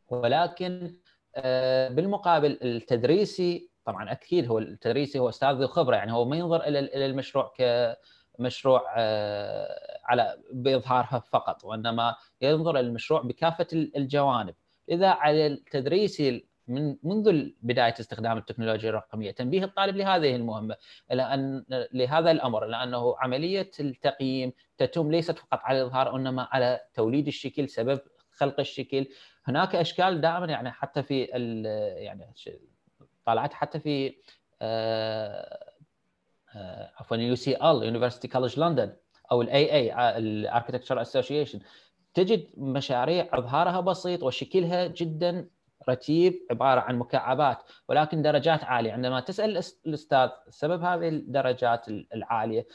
ولكن آه، بالمقابل التدريسي طبعا اكيد هو التدريسي هو استاذ ذو خبره يعني هو ما ينظر الى الى المشروع كمشروع آه، على باظهارها فقط وانما ينظر الى المشروع بكافه الجوانب اذا على التدريسي من منذ بدايه استخدام التكنولوجيا الرقميه تنبيه الطالب لهذه المهمه لان لهذا الامر لانه عمليه التقييم تتم ليست فقط على الاظهار انما على توليد الشكل سبب خلق الشكل هناك اشكال دائما يعني حتى في يعني طالعت حتى في آه، آه، عفوا يو سي ال يونيفرستي كولج لندن او الاي اي الاركتكتشر اسوسيشن تجد مشاريع اظهارها بسيط وشكلها جدا رتيب عباره عن مكعبات ولكن درجات عاليه عندما تسال الاستاذ سبب هذه الدرجات العاليه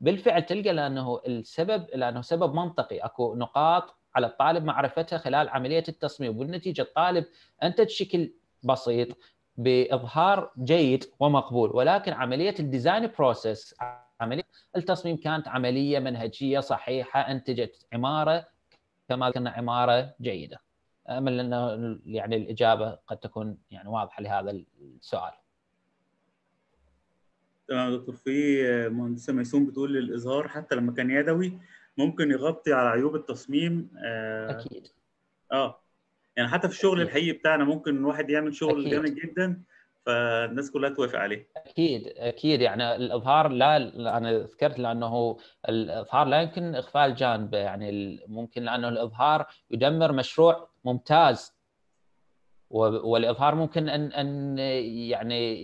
بالفعل تلقى لانه السبب لانه سبب منطقي اكو نقاط على الطالب معرفتها خلال عمليه التصميم وبالنتيجه الطالب انتج شكل بسيط باظهار جيد ومقبول ولكن عمليه الديزاين بروسيس عمليه التصميم كانت عمليه منهجيه صحيحه انتجت عماره كما ذكرنا عماره جيده امل ان يعني الاجابه قد تكون يعني واضحه لهذا السؤال. تمام دكتور في مهندسه ميسون بتقول الاظهار حتى لما كان يدوي ممكن يغطي على عيوب التصميم آه اكيد اه يعني حتى في الشغل أكيد. الحقيقي بتاعنا ممكن الواحد يعمل شغل جامد جدا فالناس كلها توافق عليه اكيد اكيد يعني الاظهار لا انا ذكرت لانه الاظهار لا يمكن اخفاء الجانب يعني ممكن لانه الاظهار يدمر مشروع ممتاز والاظهار ممكن ان ان يعني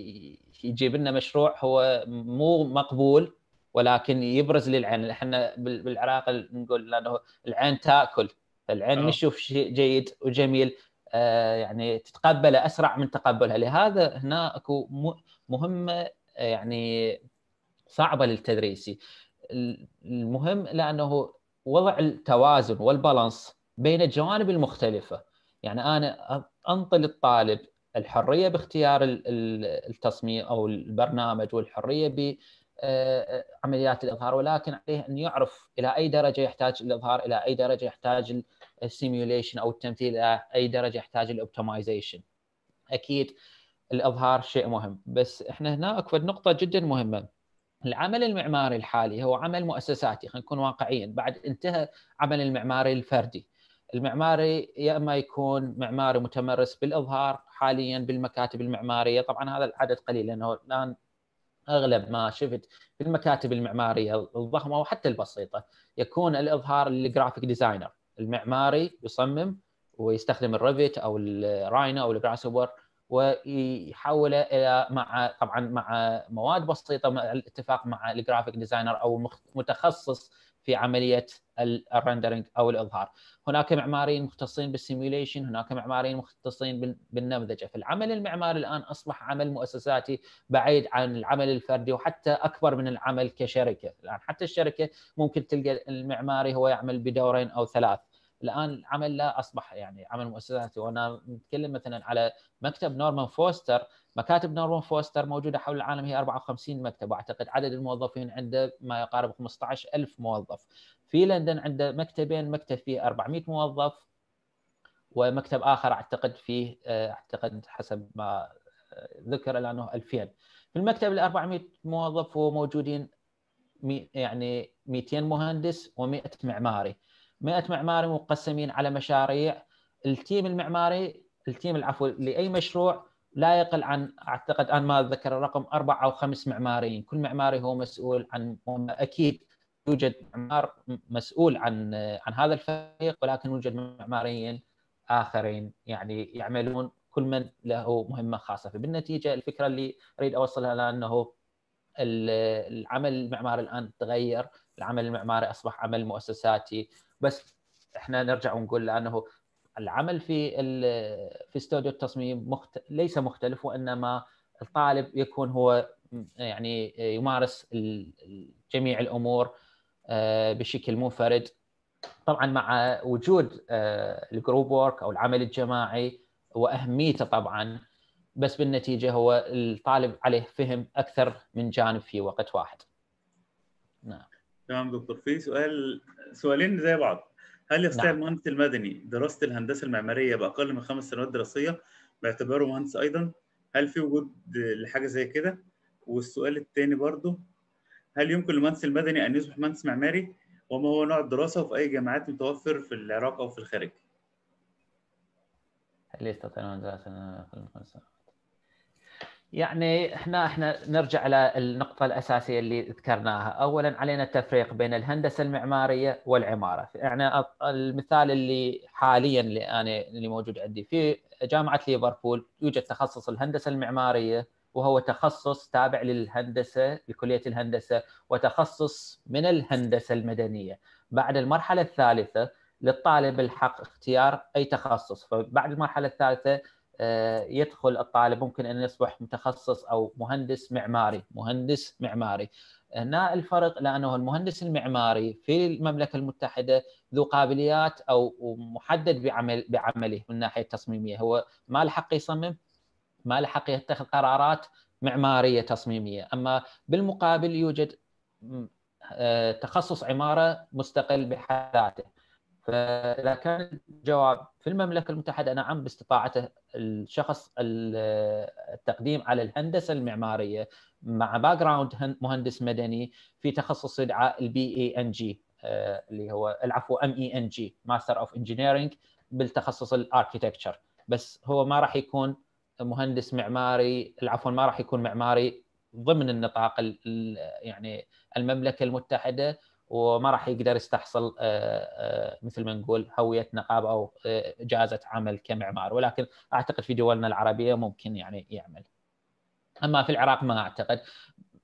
يجيب لنا مشروع هو مو مقبول ولكن يبرز للعين احنا بالعراق نقول لانه العين تاكل العين أوه. نشوف شيء جيد وجميل آه، يعني تتقبل اسرع من تقبلها لهذا هنا اكو مهمه آه، يعني صعبه للتدريسي المهم لانه وضع التوازن والبالانس بين الجوانب المختلفه يعني انا انطي للطالب الحريه باختيار التصميم او البرنامج والحريه ب آه، عمليات الاظهار ولكن عليه ان يعرف الى اي درجه يحتاج الاظهار الى اي درجه يحتاج السيميوليشن او التمثيل الى اي درجه يحتاج الاوبتمايزيشن اكيد الاظهار شيء مهم بس احنا هنا اكو نقطه جدا مهمه العمل المعماري الحالي هو عمل مؤسساتي خلينا نكون واقعيين بعد انتهى عمل المعماري الفردي المعماري يا اما يكون معماري متمرس بالاظهار حاليا بالمكاتب المعماريه طبعا هذا العدد قليل لانه الان اغلب ما شفت في المكاتب المعماريه الضخمه وحتى البسيطه يكون الاظهار للجرافيك ديزاينر المعماري يصمم ويستخدم الريفيت او الراينا او الجراس اوبر ويحوله الى مع طبعا مع مواد بسيطه مع الاتفاق مع الجرافيك ديزاينر او متخصص في عمليه الرندرنج او الاظهار هناك معماريين مختصين بالسيميوليشن هناك معماريين مختصين بالنمذجه فالعمل المعماري الان اصبح عمل مؤسساتي بعيد عن العمل الفردي وحتى اكبر من العمل كشركه الان حتى الشركه ممكن تلقى المعماري هو يعمل بدورين او ثلاث الان العمل لا اصبح يعني عمل مؤسساتي وانا نتكلم مثلا على مكتب نورمان فوستر مكاتب نورون فوستر موجوده حول العالم هي 54 مكتب واعتقد عدد الموظفين عنده ما يقارب 15000 موظف في لندن عنده مكتبين مكتب فيه 400 موظف ومكتب اخر اعتقد فيه آه، اعتقد حسب ما آه، ذكر لانه 2000 في المكتب ال 400 موظف وموجودين يعني 200 مهندس و100 معماري 100 معماري مقسمين على مشاريع التيم المعماري التيم العفو لاي مشروع لا يقل عن اعتقد ان ما اتذكر الرقم اربع او خمس معماريين، كل معماري هو مسؤول عن اكيد يوجد معمار مسؤول عن عن هذا الفريق ولكن يوجد معماريين اخرين يعني يعملون كل من له مهمه خاصه فبالنتيجه الفكره اللي اريد اوصلها لانه انه العمل المعماري الان تغير العمل المعماري اصبح عمل مؤسساتي بس احنا نرجع ونقول لانه العمل في في استوديو التصميم مخت... ليس مختلف وانما الطالب يكون هو يعني يمارس جميع الامور آه، بشكل منفرد طبعا مع وجود آه، الجروب وورك او العمل الجماعي واهميته طبعا بس بالنتيجه هو الطالب عليه فهم اكثر من جانب في وقت واحد. نعم. تمام دكتور في سؤال سؤالين زي بعض. هل يستطيع نعم. المهندس المدني دراسه الهندسه المعماريه باقل من خمس سنوات دراسيه باعتباره مهندس ايضا؟ هل في وجود لحاجه زي كده؟ والسؤال الثاني برضه هل يمكن للمهندس المدني ان يصبح مهندس معماري؟ وما هو نوع الدراسه وفي اي جامعات متوفر في العراق او في الخارج؟ هل يستطيع المهندس المدني يعني احنا احنا نرجع للنقطة الأساسية اللي ذكرناها، أولاً علينا التفريق بين الهندسة المعمارية والعمارة، يعني المثال اللي حالياً اللي أنا اللي موجود عندي في جامعة ليفربول يوجد تخصص الهندسة المعمارية وهو تخصص تابع للهندسة لكلية الهندسة وتخصص من الهندسة المدنية. بعد المرحلة الثالثة للطالب الحق اختيار أي تخصص، فبعد المرحلة الثالثة آه، يدخل الطالب ممكن ان يصبح متخصص او مهندس معماري مهندس معماري هنا الفرق لانه المهندس المعماري في المملكه المتحده ذو قابليات او محدد بعمل بعمله من الناحيه التصميميه هو ما حق يصمم ما حق يتخذ قرارات معماريه تصميميه اما بالمقابل يوجد آه، تخصص عماره مستقل بحد ذاته فاذا كان الجواب في المملكه المتحده نعم باستطاعته الشخص التقديم على الهندسه المعماريه مع باك جراوند مهندس مدني في تخصص يدعى البي اي ان جي اللي هو العفو ام اي ان جي ماستر اوف انجينيرنج بالتخصص الاركتكتشر بس هو ما راح يكون مهندس معماري العفو ما راح يكون معماري ضمن النطاق يعني المملكه المتحده وما راح يقدر يستحصل آه، آه، مثل ما نقول هويه نقابه او آه، جائزه عمل كمعمار ولكن اعتقد في دولنا العربيه ممكن يعني يعمل. اما في العراق ما اعتقد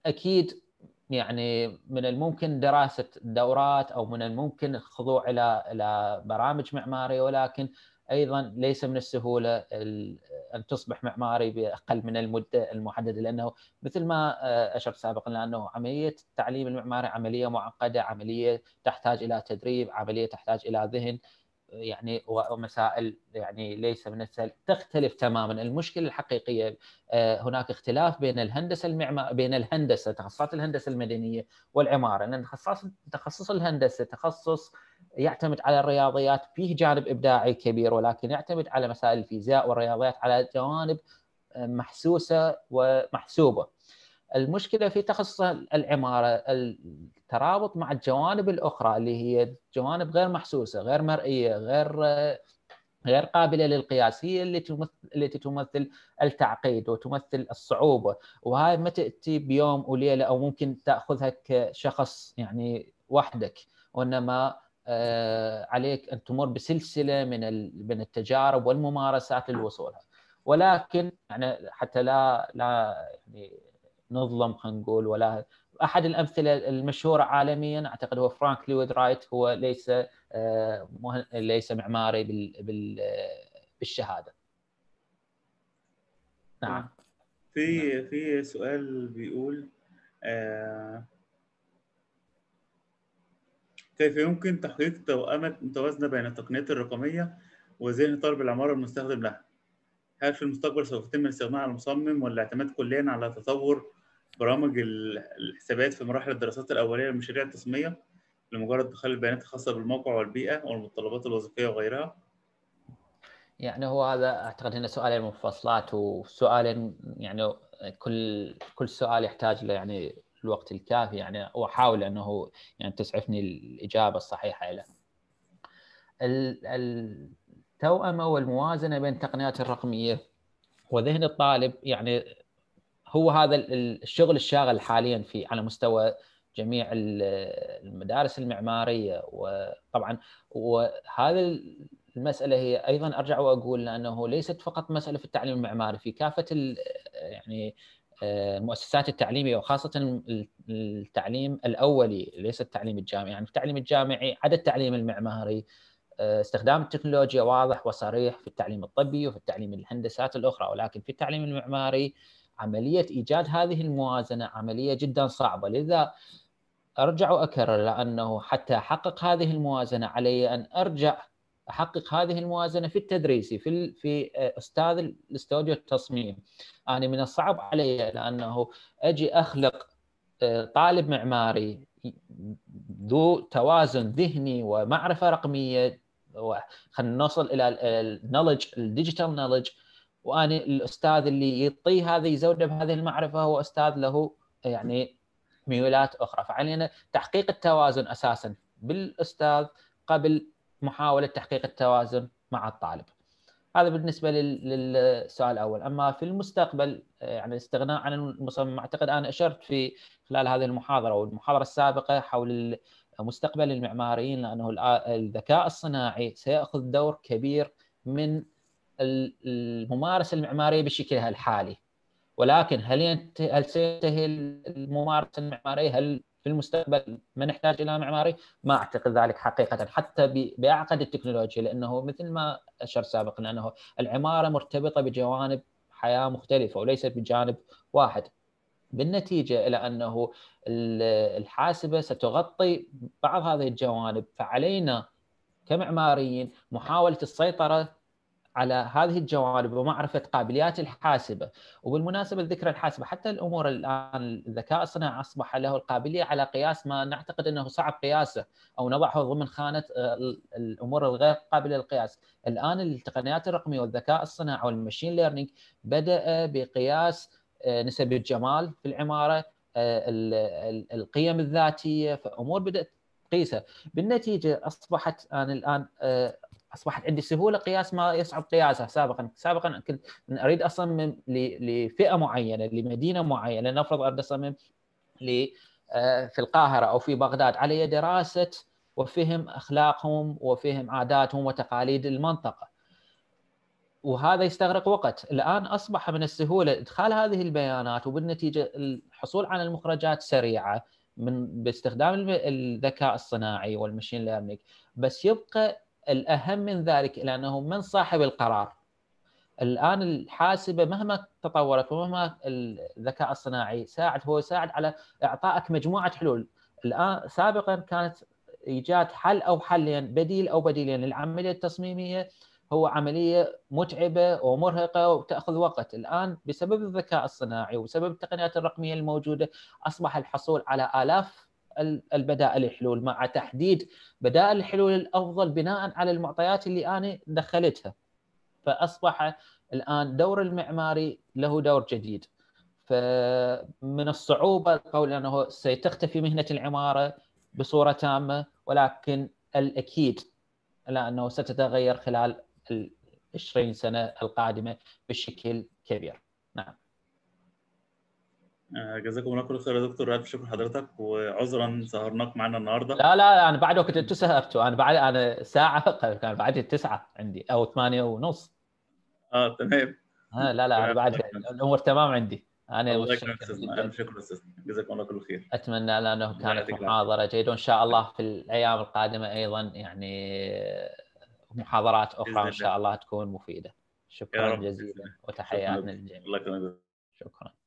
اكيد يعني من الممكن دراسه دورات او من الممكن الخضوع الى الى برامج معماريه ولكن ايضا ليس من السهوله ان تصبح معماري باقل من المده المحدده لانه مثل ما آه، اشرت سابقا لانه عمليه التعليم المعماري عمليه معقده، عمليه تحتاج الى تدريب، عمليه تحتاج الى ذهن يعني ومسائل يعني ليس من السهل تختلف تماما المشكله الحقيقيه آه، هناك اختلاف بين الهندسه المعمار بين الهندسه تخصصات الهندسه المدنيه والعماره لان تخصص تخصص الهندسه تخصص يعتمد على الرياضيات فيه جانب ابداعي كبير ولكن يعتمد على مسائل الفيزياء والرياضيات على جوانب آه، محسوسه ومحسوبه المشكله في تخصص العماره الترابط مع الجوانب الاخرى اللي هي جوانب غير محسوسه غير مرئيه غير غير قابله للقياس هي اللي تمثل التي تمثل التعقيد وتمثل الصعوبه وهاي ما تاتي بيوم وليله او ممكن تاخذها كشخص يعني وحدك وانما آه، عليك ان تمر بسلسله من من التجارب والممارسات للوصول ولكن يعني حتى لا لا يعني نظلم خلينا نقول ولا احد الامثله المشهوره عالميا اعتقد هو فرانك لويد رايت هو ليس آه، مه... ليس معماري بال... بال... بالشهاده. نعم. في نعم. في سؤال بيقول آه، كيف يمكن تحقيق توأمة متوازنة بين التقنيات الرقمية وذهن طالب العمارة المستخدم لها؟ هل في المستقبل سوف يتم الاستغناء عن المصمم ولا اعتماد كليا على تطور برامج الحسابات في مراحل الدراسات الاوليه للمشاريع التسمية لمجرد دخل البيانات الخاصه بالموقع والبيئه والمتطلبات الوظيفيه وغيرها يعني هو هذا اعتقد انه سؤالين مفصلات وسؤالين يعني كل كل سؤال يحتاج له يعني الوقت الكافي يعني واحاول انه يعني تسعفني الاجابه الصحيحه له. التوأمه والموازنه بين التقنيات الرقميه وذهن الطالب يعني هو هذا الشغل الشاغل حاليا في على مستوى جميع المدارس المعماريه وطبعا وهذا المساله هي ايضا ارجع واقول لانه ليست فقط مساله في التعليم المعماري في كافه يعني المؤسسات آه، التعليميه وخاصه التعليم الاولي ليس التعليم الجامعي يعني في التعليم الجامعي عدا التعليم المعماري آه، استخدام التكنولوجيا واضح وصريح في التعليم الطبي وفي التعليم الهندسات الاخرى ولكن في التعليم المعماري عمليه ايجاد هذه الموازنه عمليه جدا صعبه لذا ارجع واكرر لانه حتى احقق هذه الموازنه علي ان ارجع احقق هذه الموازنه في التدريسي في في آه، استاذ الاستوديو التصميم انا يعني من الصعب علي لانه اجي اخلق آه، طالب معماري ذو توازن ذهني ومعرفه رقميه خلينا نوصل الى النولج الديجيتال نولج وانا الاستاذ اللي يعطي هذه يزوده بهذه المعرفه هو استاذ له يعني ميولات اخرى فعلينا تحقيق التوازن اساسا بالاستاذ قبل محاوله تحقيق التوازن مع الطالب هذا بالنسبه للسؤال الاول اما في المستقبل يعني الاستغناء عن المصمم اعتقد انا اشرت في خلال هذه المحاضره او المحاضره السابقه حول مستقبل المعماريين لانه الذكاء الصناعي سياخذ دور كبير من الممارسه المعماريه بشكلها الحالي ولكن هل هل سينتهي الممارسه المعماريه هل في المستقبل ما نحتاج الى معماري؟ ما اعتقد ذلك حقيقه حتى باعقد التكنولوجيا لانه مثل ما اشرت سابقا انه العماره مرتبطه بجوانب حياه مختلفه وليس بجانب واحد. بالنتيجه الى انه الحاسبه ستغطي بعض هذه الجوانب فعلينا كمعماريين محاوله السيطره على هذه الجوانب ومعرفه قابليات الحاسبه وبالمناسبه الذكرى الحاسبه حتى الامور الان الذكاء الصناعي اصبح له القابليه على قياس ما نعتقد انه صعب قياسه او نضعه ضمن خانه آه، الامور الغير قابله للقياس الان التقنيات الرقميه والذكاء الصناعي والماشين ليرنينج بدا بقياس آه، نسب الجمال في العماره آه، القيم الذاتيه فامور بدات قيسة بالنتيجه اصبحت انا الان اصبحت عندي سهوله قياس ما يصعب قياسه سابقا سابقا كنت اريد اصمم لفئه معينه لمدينه معينه نفرض اريد اصمم آه، في القاهره او في بغداد علي دراسه وفهم اخلاقهم وفهم عاداتهم وتقاليد المنطقه وهذا يستغرق وقت الان اصبح من السهوله ادخال هذه البيانات وبالنتيجه الحصول على المخرجات سريعه من باستخدام الذكاء الصناعي والمشين ليرنينج بس يبقى الأهم من ذلك لانه أنه من صاحب القرار الآن الحاسبة مهما تطورت ومهما الذكاء الصناعي ساعد هو ساعد على إعطائك مجموعة حلول الآن سابقا كانت إيجاد حل أو حلين بديل أو بديلين للعمليه التصميمية هو عملية متعبة ومرهقة وتأخذ وقت الآن بسبب الذكاء الصناعي وبسبب التقنيات الرقمية الموجودة أصبح الحصول على آلاف البدائل الحلول مع تحديد بدائل الحلول الافضل بناء على المعطيات اللي انا دخلتها فاصبح الان دور المعماري له دور جديد فمن الصعوبه القول انه ستختفي مهنه العماره بصوره تامه ولكن الاكيد على انه ستتغير خلال ال 20 سنه القادمه بشكل كبير. آه، جزاكم الله كل خير يا دكتور الف شكر حضرتك وعذرا سهرناك معنا النهارده لا لا انا بعد وقت انتوا سهرتوا انا بعد انا ساعه كان بعد التسعة عندي او ثمانية ونص اه تمام آه لا لا انا بعد الامور تمام عندي انا شكرا جزاكم الله كل خير اتمنى لانه كانت محاضره جيده وان شاء الله في الايام القادمه ايضا يعني محاضرات اخرى ان شاء الله تكون مفيده شكرا جزيلا وتحياتنا للجميع شكرا